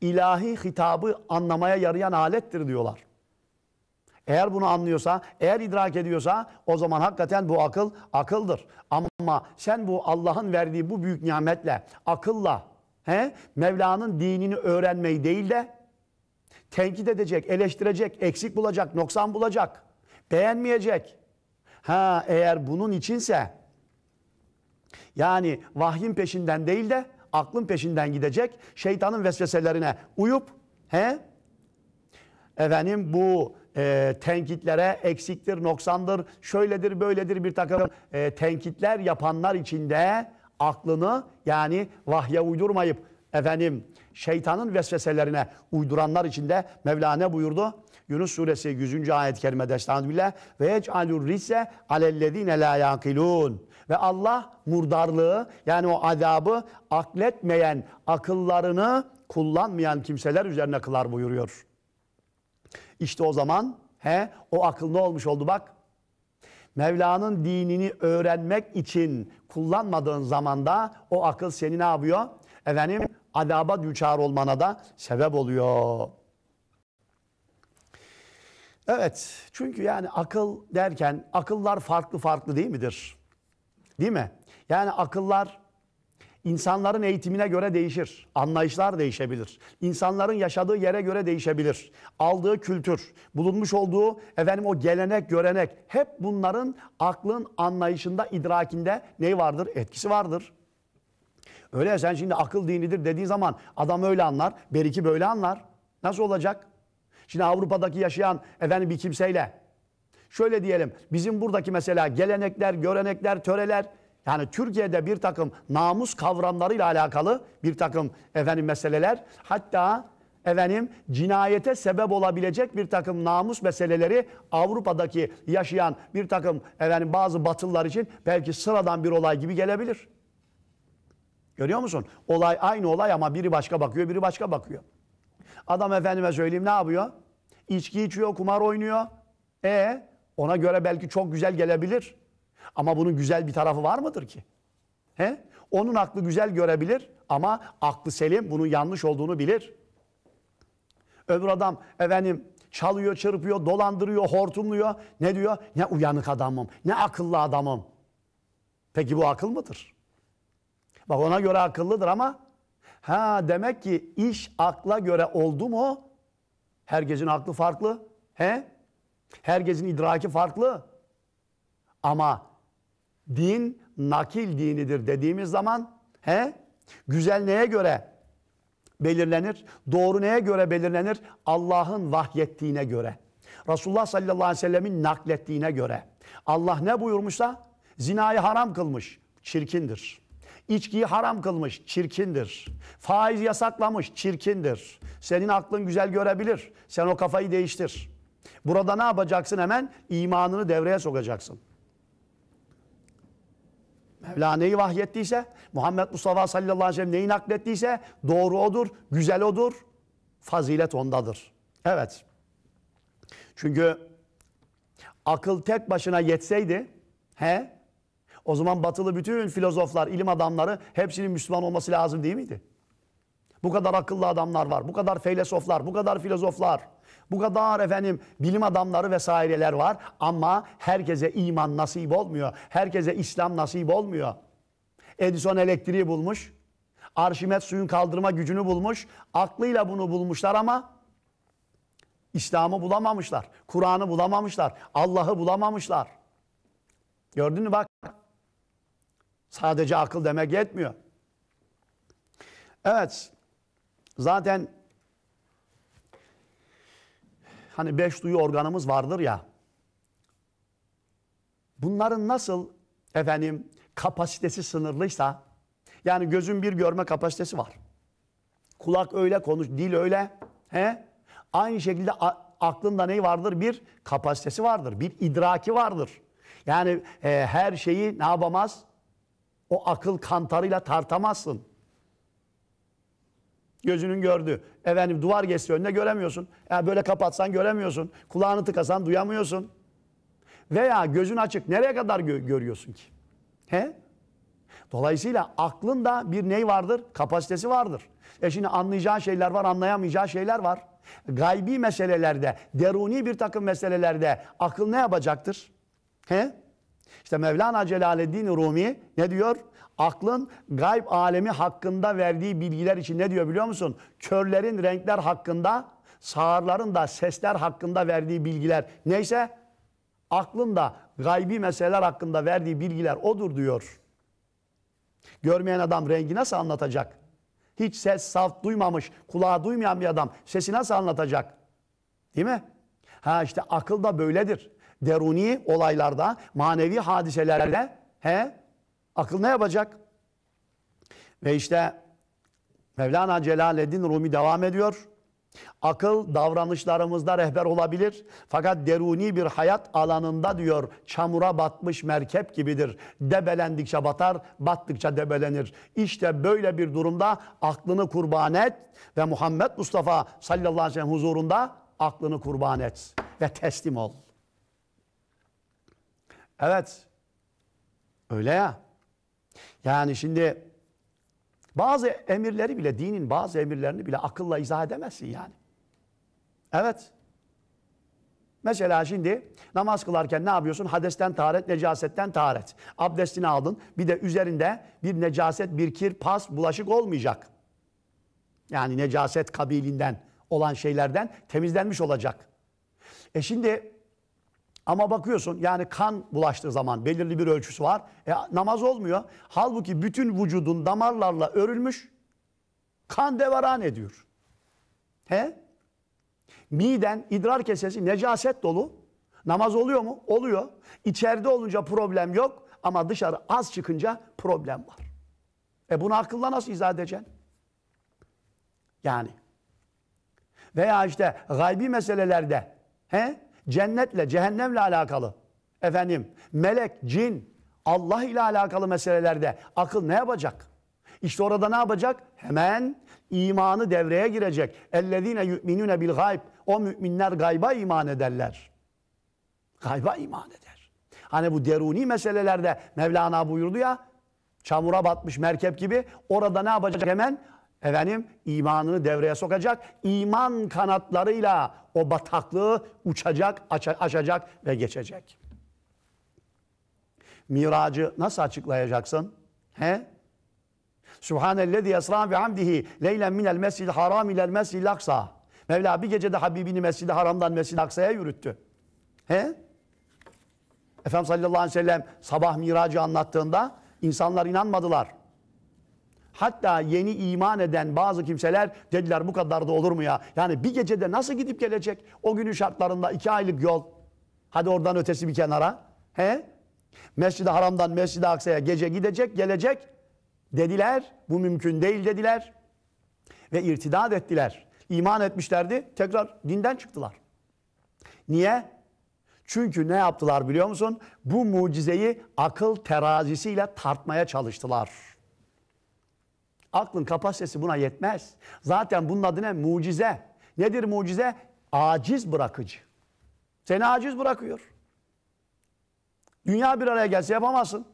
İlahi hitabı anlamaya yarayan alettir diyorlar. Eğer bunu anlıyorsa, eğer idrak ediyorsa o zaman hakikaten bu akıl akıldır. Ama sen bu Allah'ın verdiği bu büyük nimetle, akılla He? Mevla'nın dinini öğrenmeyi değil de tenkit edecek, eleştirecek, eksik bulacak, noksan bulacak, beğenmeyecek. Ha eğer bunun içinse yani vahyin peşinden değil de aklın peşinden gidecek, şeytanın vesveselerine uyup he? Efendim bu e, tenkitlere eksiktir, noksandır, şöyledir, böyledir bir takım e, tenkitler yapanlar içinde aklını yani vahye uydurmayıp efendim şeytanın vesveselerine uyduranlar içinde Mevla ne buyurdu? Yunus suresi 100. ayet-i kerimede estağfirullah ve yec'alur risse alellezine la yaqilun ve Allah murdarlığı yani o azabı akletmeyen akıllarını kullanmayan kimseler üzerine kılar buyuruyor. İşte o zaman he o akıl ne olmuş oldu bak? Mevla'nın dinini öğrenmek için kullanmadığın zamanda o akıl seni ne yapıyor? Efendim adaba düçar olmana da sebep oluyor. Evet çünkü yani akıl derken akıllar farklı farklı değil midir? Değil mi? Yani akıllar İnsanların eğitimine göre değişir. Anlayışlar değişebilir. İnsanların yaşadığı yere göre değişebilir. Aldığı kültür, bulunmuş olduğu efendim o gelenek, görenek hep bunların aklın anlayışında, idrakinde neyi vardır? Etkisi vardır. Öyle ya sen şimdi akıl dinidir dediğin zaman adam öyle anlar, beriki böyle anlar. Nasıl olacak? Şimdi Avrupa'daki yaşayan efendim bir kimseyle şöyle diyelim bizim buradaki mesela gelenekler, görenekler, töreler yani Türkiye'de bir takım namus kavramlarıyla alakalı bir takım efendim meseleler hatta efendim cinayete sebep olabilecek bir takım namus meseleleri Avrupa'daki yaşayan bir takım efendim bazı batılılar için belki sıradan bir olay gibi gelebilir. Görüyor musun? Olay aynı olay ama biri başka bakıyor, biri başka bakıyor. Adam efendime söyleyeyim ne yapıyor? İçki içiyor, kumar oynuyor. E ona göre belki çok güzel gelebilir. Ama bunun güzel bir tarafı var mıdır ki? He? Onun aklı güzel görebilir ama aklı selim bunun yanlış olduğunu bilir. Öbür adam efendim çalıyor, çırpıyor, dolandırıyor, hortumluyor. Ne diyor? Ne uyanık adamım, ne akıllı adamım. Peki bu akıl mıdır? Bak ona göre akıllıdır ama ha demek ki iş akla göre oldu mu? Herkesin aklı farklı. He? Herkesin idraki farklı. Ama din nakil dinidir dediğimiz zaman he? Güzel neye göre belirlenir? Doğru neye göre belirlenir? Allah'ın vahyettiğine göre. Resulullah sallallahu aleyhi ve sellemin naklettiğine göre. Allah ne buyurmuşsa zinayı haram kılmış, çirkindir. İçkiyi haram kılmış, çirkindir. Faiz yasaklamış, çirkindir. Senin aklın güzel görebilir. Sen o kafayı değiştir. Burada ne yapacaksın hemen? İmanını devreye sokacaksın. Mevlana'yı vahyettiyse, Muhammed Mustafa sallallahu aleyhi ve sellem neyi naklettiyse doğru odur, güzel odur, fazilet ondadır. Evet. Çünkü akıl tek başına yetseydi, he? O zaman batılı bütün filozoflar, ilim adamları hepsinin Müslüman olması lazım değil miydi? Bu kadar akıllı adamlar var, bu kadar feylesoflar, bu kadar filozoflar. Bu kadar efendim bilim adamları vesaireler var ama herkese iman nasip olmuyor. Herkese İslam nasip olmuyor. Edison elektriği bulmuş. Arşimet suyun kaldırma gücünü bulmuş. Aklıyla bunu bulmuşlar ama İslam'ı bulamamışlar. Kur'an'ı bulamamışlar. Allah'ı bulamamışlar. Gördün mü bak. Sadece akıl demek yetmiyor. Evet. Zaten hani beş duyu organımız vardır ya. Bunların nasıl efendim kapasitesi sınırlıysa yani gözün bir görme kapasitesi var. Kulak öyle konuş, dil öyle. He? Aynı şekilde aklında neyi vardır? Bir kapasitesi vardır, bir idraki vardır. Yani e, her şeyi ne yapamaz? O akıl kantarıyla tartamazsın. Gözünün gördüğü. Efendim duvar geçti önüne göremiyorsun. Yani böyle kapatsan göremiyorsun. Kulağını tıkasan duyamıyorsun. Veya gözün açık nereye kadar gö görüyorsun ki? He? Dolayısıyla aklın da bir ney vardır? Kapasitesi vardır. E şimdi anlayacağı şeyler var, anlayamayacağı şeyler var. Gaybi meselelerde, deruni bir takım meselelerde akıl ne yapacaktır? He? İşte Mevlana Celaleddin Rumi ne diyor? Aklın gayb alemi hakkında verdiği bilgiler için ne diyor biliyor musun? Körlerin renkler hakkında, sağırların da sesler hakkında verdiği bilgiler. Neyse aklın da gaybi meseleler hakkında verdiği bilgiler odur diyor. Görmeyen adam rengi nasıl anlatacak? Hiç ses saf duymamış, kulağı duymayan bir adam sesi nasıl anlatacak? Değil mi? Ha işte akıl da böyledir. Deruni olaylarda, manevi hadiselerde he, Akıl ne yapacak? Ve işte Mevlana Celaleddin Rumi devam ediyor. Akıl davranışlarımızda rehber olabilir. Fakat deruni bir hayat alanında diyor çamura batmış merkep gibidir. Debelendikçe batar, battıkça debelenir. İşte böyle bir durumda aklını kurban et ve Muhammed Mustafa sallallahu aleyhi ve sellem huzurunda aklını kurban et ve teslim ol. Evet. Öyle ya. Yani şimdi bazı emirleri bile, dinin bazı emirlerini bile akılla izah edemezsin yani. Evet. Mesela şimdi namaz kılarken ne yapıyorsun? Hadesten taharet, necasetten taharet. Abdestini aldın. Bir de üzerinde bir necaset, bir kir, pas, bulaşık olmayacak. Yani necaset kabilinden olan şeylerden temizlenmiş olacak. E şimdi ama bakıyorsun yani kan bulaştığı zaman belirli bir ölçüsü var. E, namaz olmuyor. Halbuki bütün vücudun damarlarla örülmüş. Kan devaran ediyor. He? Miden, idrar kesesi necaset dolu. Namaz oluyor mu? Oluyor. İçeride olunca problem yok ama dışarı az çıkınca problem var. E bunu akılla nasıl izah edeceksin? Yani. Veya işte gaybi meselelerde he? Cennetle, cehennemle alakalı. Efendim, melek, cin, Allah ile alakalı meselelerde akıl ne yapacak? İşte orada ne yapacak? Hemen imanı devreye girecek. Ellezine yu'minune bil gayb. O müminler gayba iman ederler. Gayba iman eder. Hani bu deruni meselelerde Mevlana buyurdu ya, çamura batmış merkep gibi orada ne yapacak hemen? Efendim imanını devreye sokacak. İman kanatlarıyla o bataklığı uçacak, aşacak ve geçecek. Miracı nasıl açıklayacaksın? He? Subhanellezi esra bi amdihi leylen minel mescid haram ilel mescid aksa. Mevla bir gecede Habibini Mescid-i Haram'dan Mescid-i Aksa'ya yürüttü. He? Efendimiz sallallahu aleyhi ve sellem sabah miracı anlattığında insanlar inanmadılar. Hatta yeni iman eden bazı kimseler dediler bu kadar da olur mu ya? Yani bir gecede nasıl gidip gelecek? O günün şartlarında iki aylık yol. Hadi oradan ötesi bir kenara. He? Mescid-i Haram'dan Mescid-i Aksa'ya gece gidecek, gelecek dediler. Bu mümkün değil dediler. Ve irtidat ettiler. İman etmişlerdi. Tekrar dinden çıktılar. Niye? Çünkü ne yaptılar biliyor musun? Bu mucizeyi akıl terazisiyle tartmaya çalıştılar. Aklın kapasitesi buna yetmez. Zaten bunun adı ne? Mucize. Nedir mucize? Aciz bırakıcı. Seni aciz bırakıyor. Dünya bir araya gelse yapamazsın.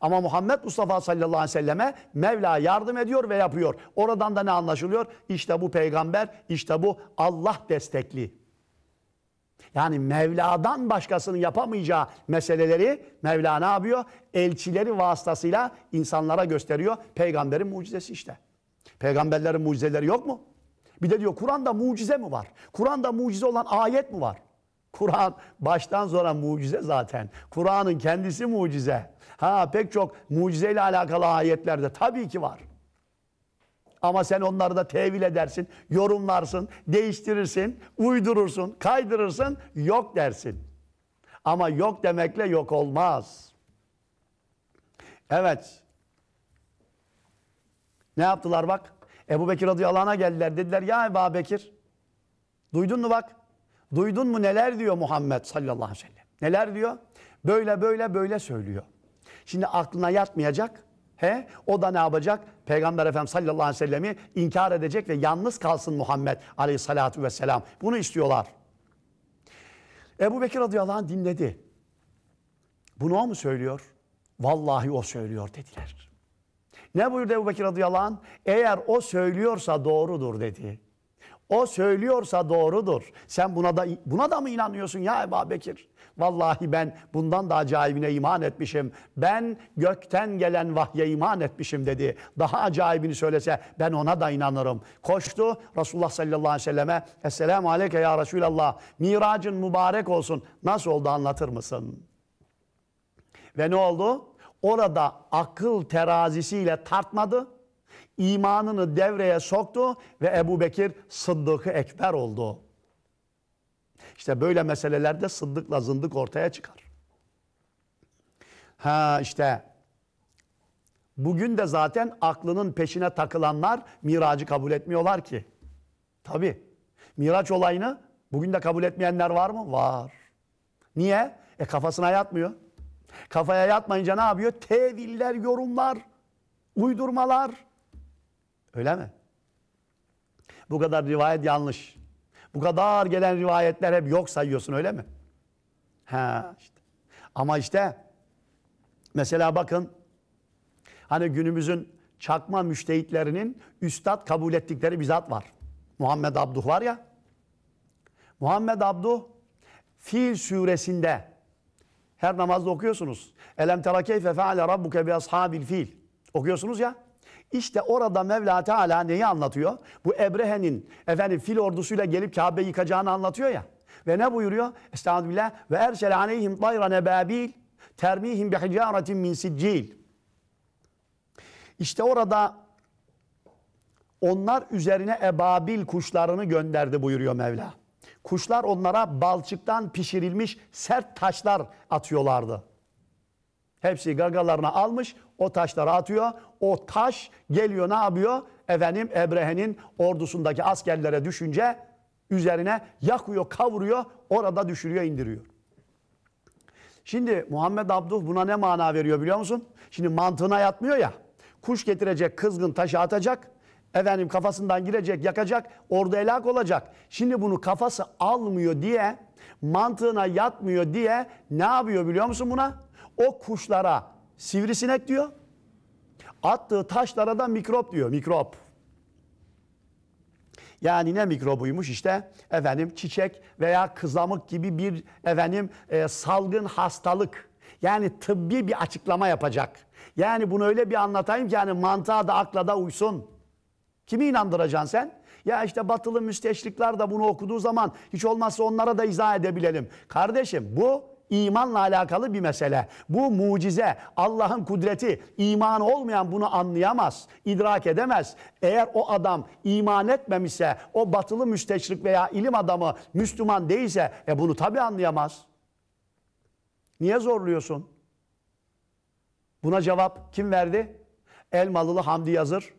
Ama Muhammed Mustafa sallallahu aleyhi ve selleme Mevla yardım ediyor ve yapıyor. Oradan da ne anlaşılıyor? İşte bu peygamber, işte bu Allah destekli. Yani Mevla'dan başkasının yapamayacağı meseleleri Mevla ne yapıyor? Elçileri vasıtasıyla insanlara gösteriyor. Peygamberin mucizesi işte. Peygamberlerin mucizeleri yok mu? Bir de diyor Kur'an'da mucize mi var? Kur'an'da mucize olan ayet mi var? Kur'an baştan sonra mucize zaten. Kur'an'ın kendisi mucize. Ha pek çok mucizeyle alakalı ayetlerde tabii ki var. Ama sen onları da tevil edersin, yorumlarsın, değiştirirsin, uydurursun, kaydırırsın, yok dersin. Ama yok demekle yok olmaz. Evet. Ne yaptılar bak? Ebu Bekir radıyallahu anh'a geldiler. Dediler ya Ebu Bekir. Duydun mu bak? Duydun mu neler diyor Muhammed sallallahu aleyhi ve sellem? Neler diyor? Böyle böyle böyle söylüyor. Şimdi aklına yatmayacak. He? O da ne yapacak? Peygamber Efendimiz sallallahu aleyhi ve sellemi inkar edecek ve yalnız kalsın Muhammed aleyhissalatu vesselam. Bunu istiyorlar. Ebu Bekir radıyallahu anh dinledi. Bunu o mu söylüyor? Vallahi o söylüyor dediler. Ne buyurdu Ebu Bekir radıyallahu anh? Eğer o söylüyorsa doğrudur dedi. O söylüyorsa doğrudur. Sen buna da buna da mı inanıyorsun ya Ebu Bekir? Vallahi ben bundan da acayibine iman etmişim. Ben gökten gelen vahye iman etmişim dedi. Daha acayibini söylese ben ona da inanırım. Koştu Resulullah sallallahu aleyhi ve selleme. Esselamu aleyke ya Resulallah. Miracın mübarek olsun. Nasıl oldu anlatır mısın? Ve ne oldu? Orada akıl terazisiyle tartmadı. İmanını devreye soktu ve Ebu Bekir Sıddık-ı Ekber oldu. İşte böyle meselelerde sıddıkla zındık ortaya çıkar. Ha işte bugün de zaten aklının peşine takılanlar miracı kabul etmiyorlar ki. Tabi. Miraç olayını bugün de kabul etmeyenler var mı? Var. Niye? E kafasına yatmıyor. Kafaya yatmayınca ne yapıyor? Teviller, yorumlar, uydurmalar. Öyle mi? Bu kadar rivayet yanlış. Bu kadar gelen rivayetler hep yok sayıyorsun öyle mi? Ha işte. Ama işte mesela bakın hani günümüzün çakma müştehitlerinin üstad kabul ettikleri bir zat var. Muhammed Abduh var ya. Muhammed Abduh Fil suresinde her namazda okuyorsunuz. Elem tera keyfe feale rabbuke bi ashabil fil. Okuyorsunuz ya. İşte orada Mevla Teala neyi anlatıyor? Bu Ebrehe'nin efendim fil ordusuyla gelip Kabe yıkacağını anlatıyor ya. Ve ne buyuruyor? Estağfirullah. Ve ersel aleyhim tayran ebabil termihim bihicaretin min siccil. İşte orada onlar üzerine ebabil kuşlarını gönderdi buyuruyor Mevla. Kuşlar onlara balçıktan pişirilmiş sert taşlar atıyorlardı. Hepsi gagalarına almış o taşları atıyor. O taş geliyor ne yapıyor? Efendim Ebrehe'nin ordusundaki askerlere düşünce üzerine yakıyor, kavuruyor, orada düşürüyor, indiriyor. Şimdi Muhammed Abduh buna ne mana veriyor biliyor musun? Şimdi mantığına yatmıyor ya. Kuş getirecek, kızgın taşı atacak. Efendim kafasından girecek, yakacak, orada helak olacak. Şimdi bunu kafası almıyor diye, mantığına yatmıyor diye ne yapıyor biliyor musun buna? O kuşlara sivrisinek diyor. Attığı taşlara da mikrop diyor. Mikrop. Yani ne mikrobuymuş işte efendim çiçek veya kızamık gibi bir efendim e, salgın hastalık. Yani tıbbi bir açıklama yapacak. Yani bunu öyle bir anlatayım ki yani mantığa da akla da uysun. Kimi inandıracaksın sen? Ya işte batılı müsteşrikler de bunu okuduğu zaman hiç olmazsa onlara da izah edebilelim. Kardeşim bu imanla alakalı bir mesele. Bu mucize, Allah'ın kudreti. İman olmayan bunu anlayamaz, idrak edemez. Eğer o adam iman etmemişse, o batılı müsteşrik veya ilim adamı Müslüman değilse e bunu tabii anlayamaz. Niye zorluyorsun? Buna cevap kim verdi? Elmalılı Hamdi Yazır.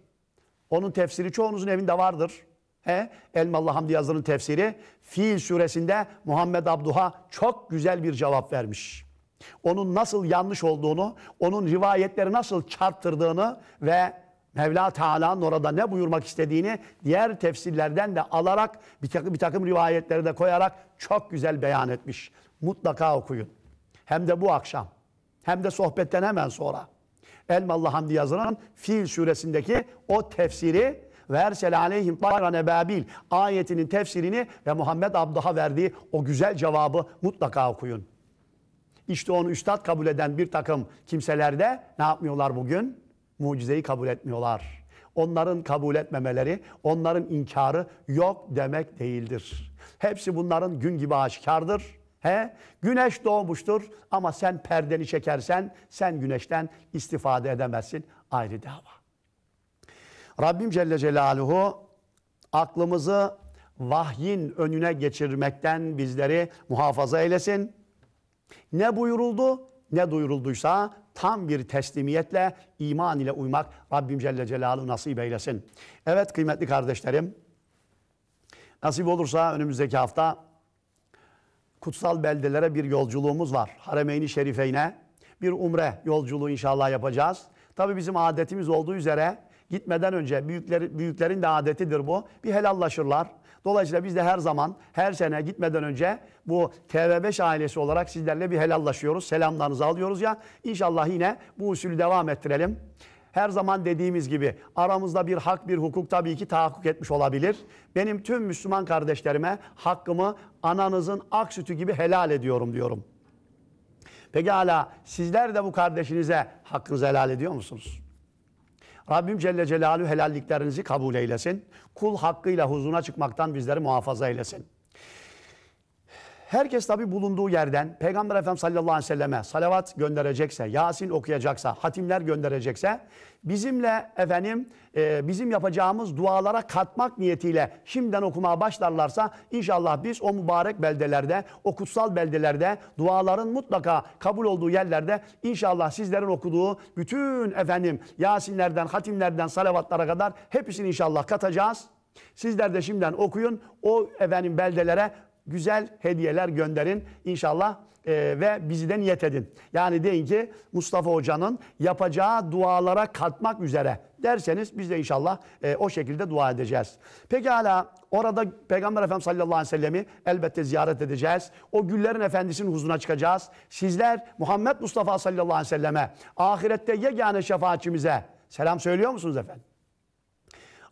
Onun tefsiri çoğunuzun evinde vardır. He? Elmalı Hamdi Yazır'ın tefsiri Fiil suresinde Muhammed Abduh'a çok güzel bir cevap vermiş. Onun nasıl yanlış olduğunu, onun rivayetleri nasıl çarptırdığını ve Mevla Teala'nın orada ne buyurmak istediğini diğer tefsirlerden de alarak bir takım, bir takım rivayetleri de koyarak çok güzel beyan etmiş. Mutlaka okuyun. Hem de bu akşam. Hem de sohbetten hemen sonra. Elmalı Hamdi Yazır'ın Fil suresindeki o tefsiri ve ersel aleyhim tayran ebabil ayetinin tefsirini ve Muhammed Abdah'a verdiği o güzel cevabı mutlaka okuyun. İşte onu üstad kabul eden bir takım kimselerde ne yapmıyorlar bugün? Mucizeyi kabul etmiyorlar. Onların kabul etmemeleri, onların inkarı yok demek değildir. Hepsi bunların gün gibi aşikardır. He? Güneş doğmuştur ama sen perdeni çekersen sen güneşten istifade edemezsin. Ayrı dava. Rabbim Celle Celaluhu aklımızı vahyin önüne geçirmekten bizleri muhafaza eylesin. Ne buyuruldu ne duyurulduysa tam bir teslimiyetle iman ile uymak Rabbim Celle Celaluhu nasip eylesin. Evet kıymetli kardeşlerim nasip olursa önümüzdeki hafta kutsal beldelere bir yolculuğumuz var. Haremeyni Şerifeyne bir umre yolculuğu inşallah yapacağız. Tabi bizim adetimiz olduğu üzere Gitmeden önce büyükler, büyüklerin de adetidir bu. Bir helallaşırlar. Dolayısıyla biz de her zaman, her sene gitmeden önce bu TV5 ailesi olarak sizlerle bir helallaşıyoruz. Selamlarınızı alıyoruz ya. İnşallah yine bu usulü devam ettirelim. Her zaman dediğimiz gibi aramızda bir hak bir hukuk tabii ki tahakkuk etmiş olabilir. Benim tüm Müslüman kardeşlerime hakkımı ananızın ak sütü gibi helal ediyorum diyorum. Peki hala sizler de bu kardeşinize hakkınızı helal ediyor musunuz? Rabbim Celle Celaluhu helalliklerinizi kabul eylesin. Kul hakkıyla huzuruna çıkmaktan bizleri muhafaza eylesin herkes tabi bulunduğu yerden Peygamber Efendimiz sallallahu aleyhi ve selleme salavat gönderecekse, Yasin okuyacaksa, hatimler gönderecekse bizimle efendim e, bizim yapacağımız dualara katmak niyetiyle şimdiden okumaya başlarlarsa inşallah biz o mübarek beldelerde, o kutsal beldelerde duaların mutlaka kabul olduğu yerlerde inşallah sizlerin okuduğu bütün efendim Yasinlerden, hatimlerden, salavatlara kadar hepsini inşallah katacağız. Sizler de şimdiden okuyun. O efendim beldelere güzel hediyeler gönderin inşallah e, ve bizi de niyet edin. Yani deyin ki Mustafa Hoca'nın yapacağı dualara katmak üzere derseniz biz de inşallah e, o şekilde dua edeceğiz. peki hala orada Peygamber Efendimiz sallallahu aleyhi ve sellemi elbette ziyaret edeceğiz. O güllerin efendisinin huzuruna çıkacağız. Sizler Muhammed Mustafa sallallahu aleyhi ve selleme ahirette yegane şefaatçimize selam söylüyor musunuz efendim?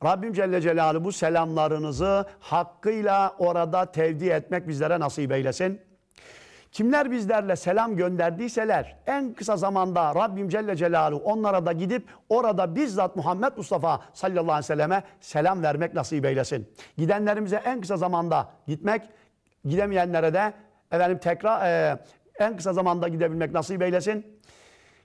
Rabbim Celle Celaluhu bu selamlarınızı hakkıyla orada tevdi etmek bizlere nasip eylesin. Kimler bizlerle selam gönderdiyseler en kısa zamanda Rabbim Celle Celaluhu onlara da gidip orada bizzat Muhammed Mustafa sallallahu aleyhi ve selleme selam vermek nasip eylesin. Gidenlerimize en kısa zamanda gitmek, gidemeyenlere de efendim tekrar e, en kısa zamanda gidebilmek nasip eylesin.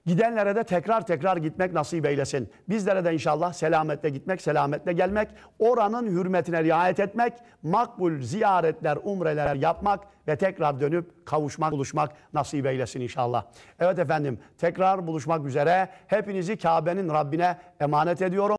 Gidenlere de tekrar tekrar gitmek nasip eylesin. Bizlere de inşallah selametle gitmek, selametle gelmek, oranın hürmetine riayet etmek, makbul ziyaretler, umreler yapmak ve tekrar dönüp kavuşmak, buluşmak nasip eylesin inşallah. Evet efendim tekrar buluşmak üzere. Hepinizi Kabe'nin Rabbine emanet ediyorum.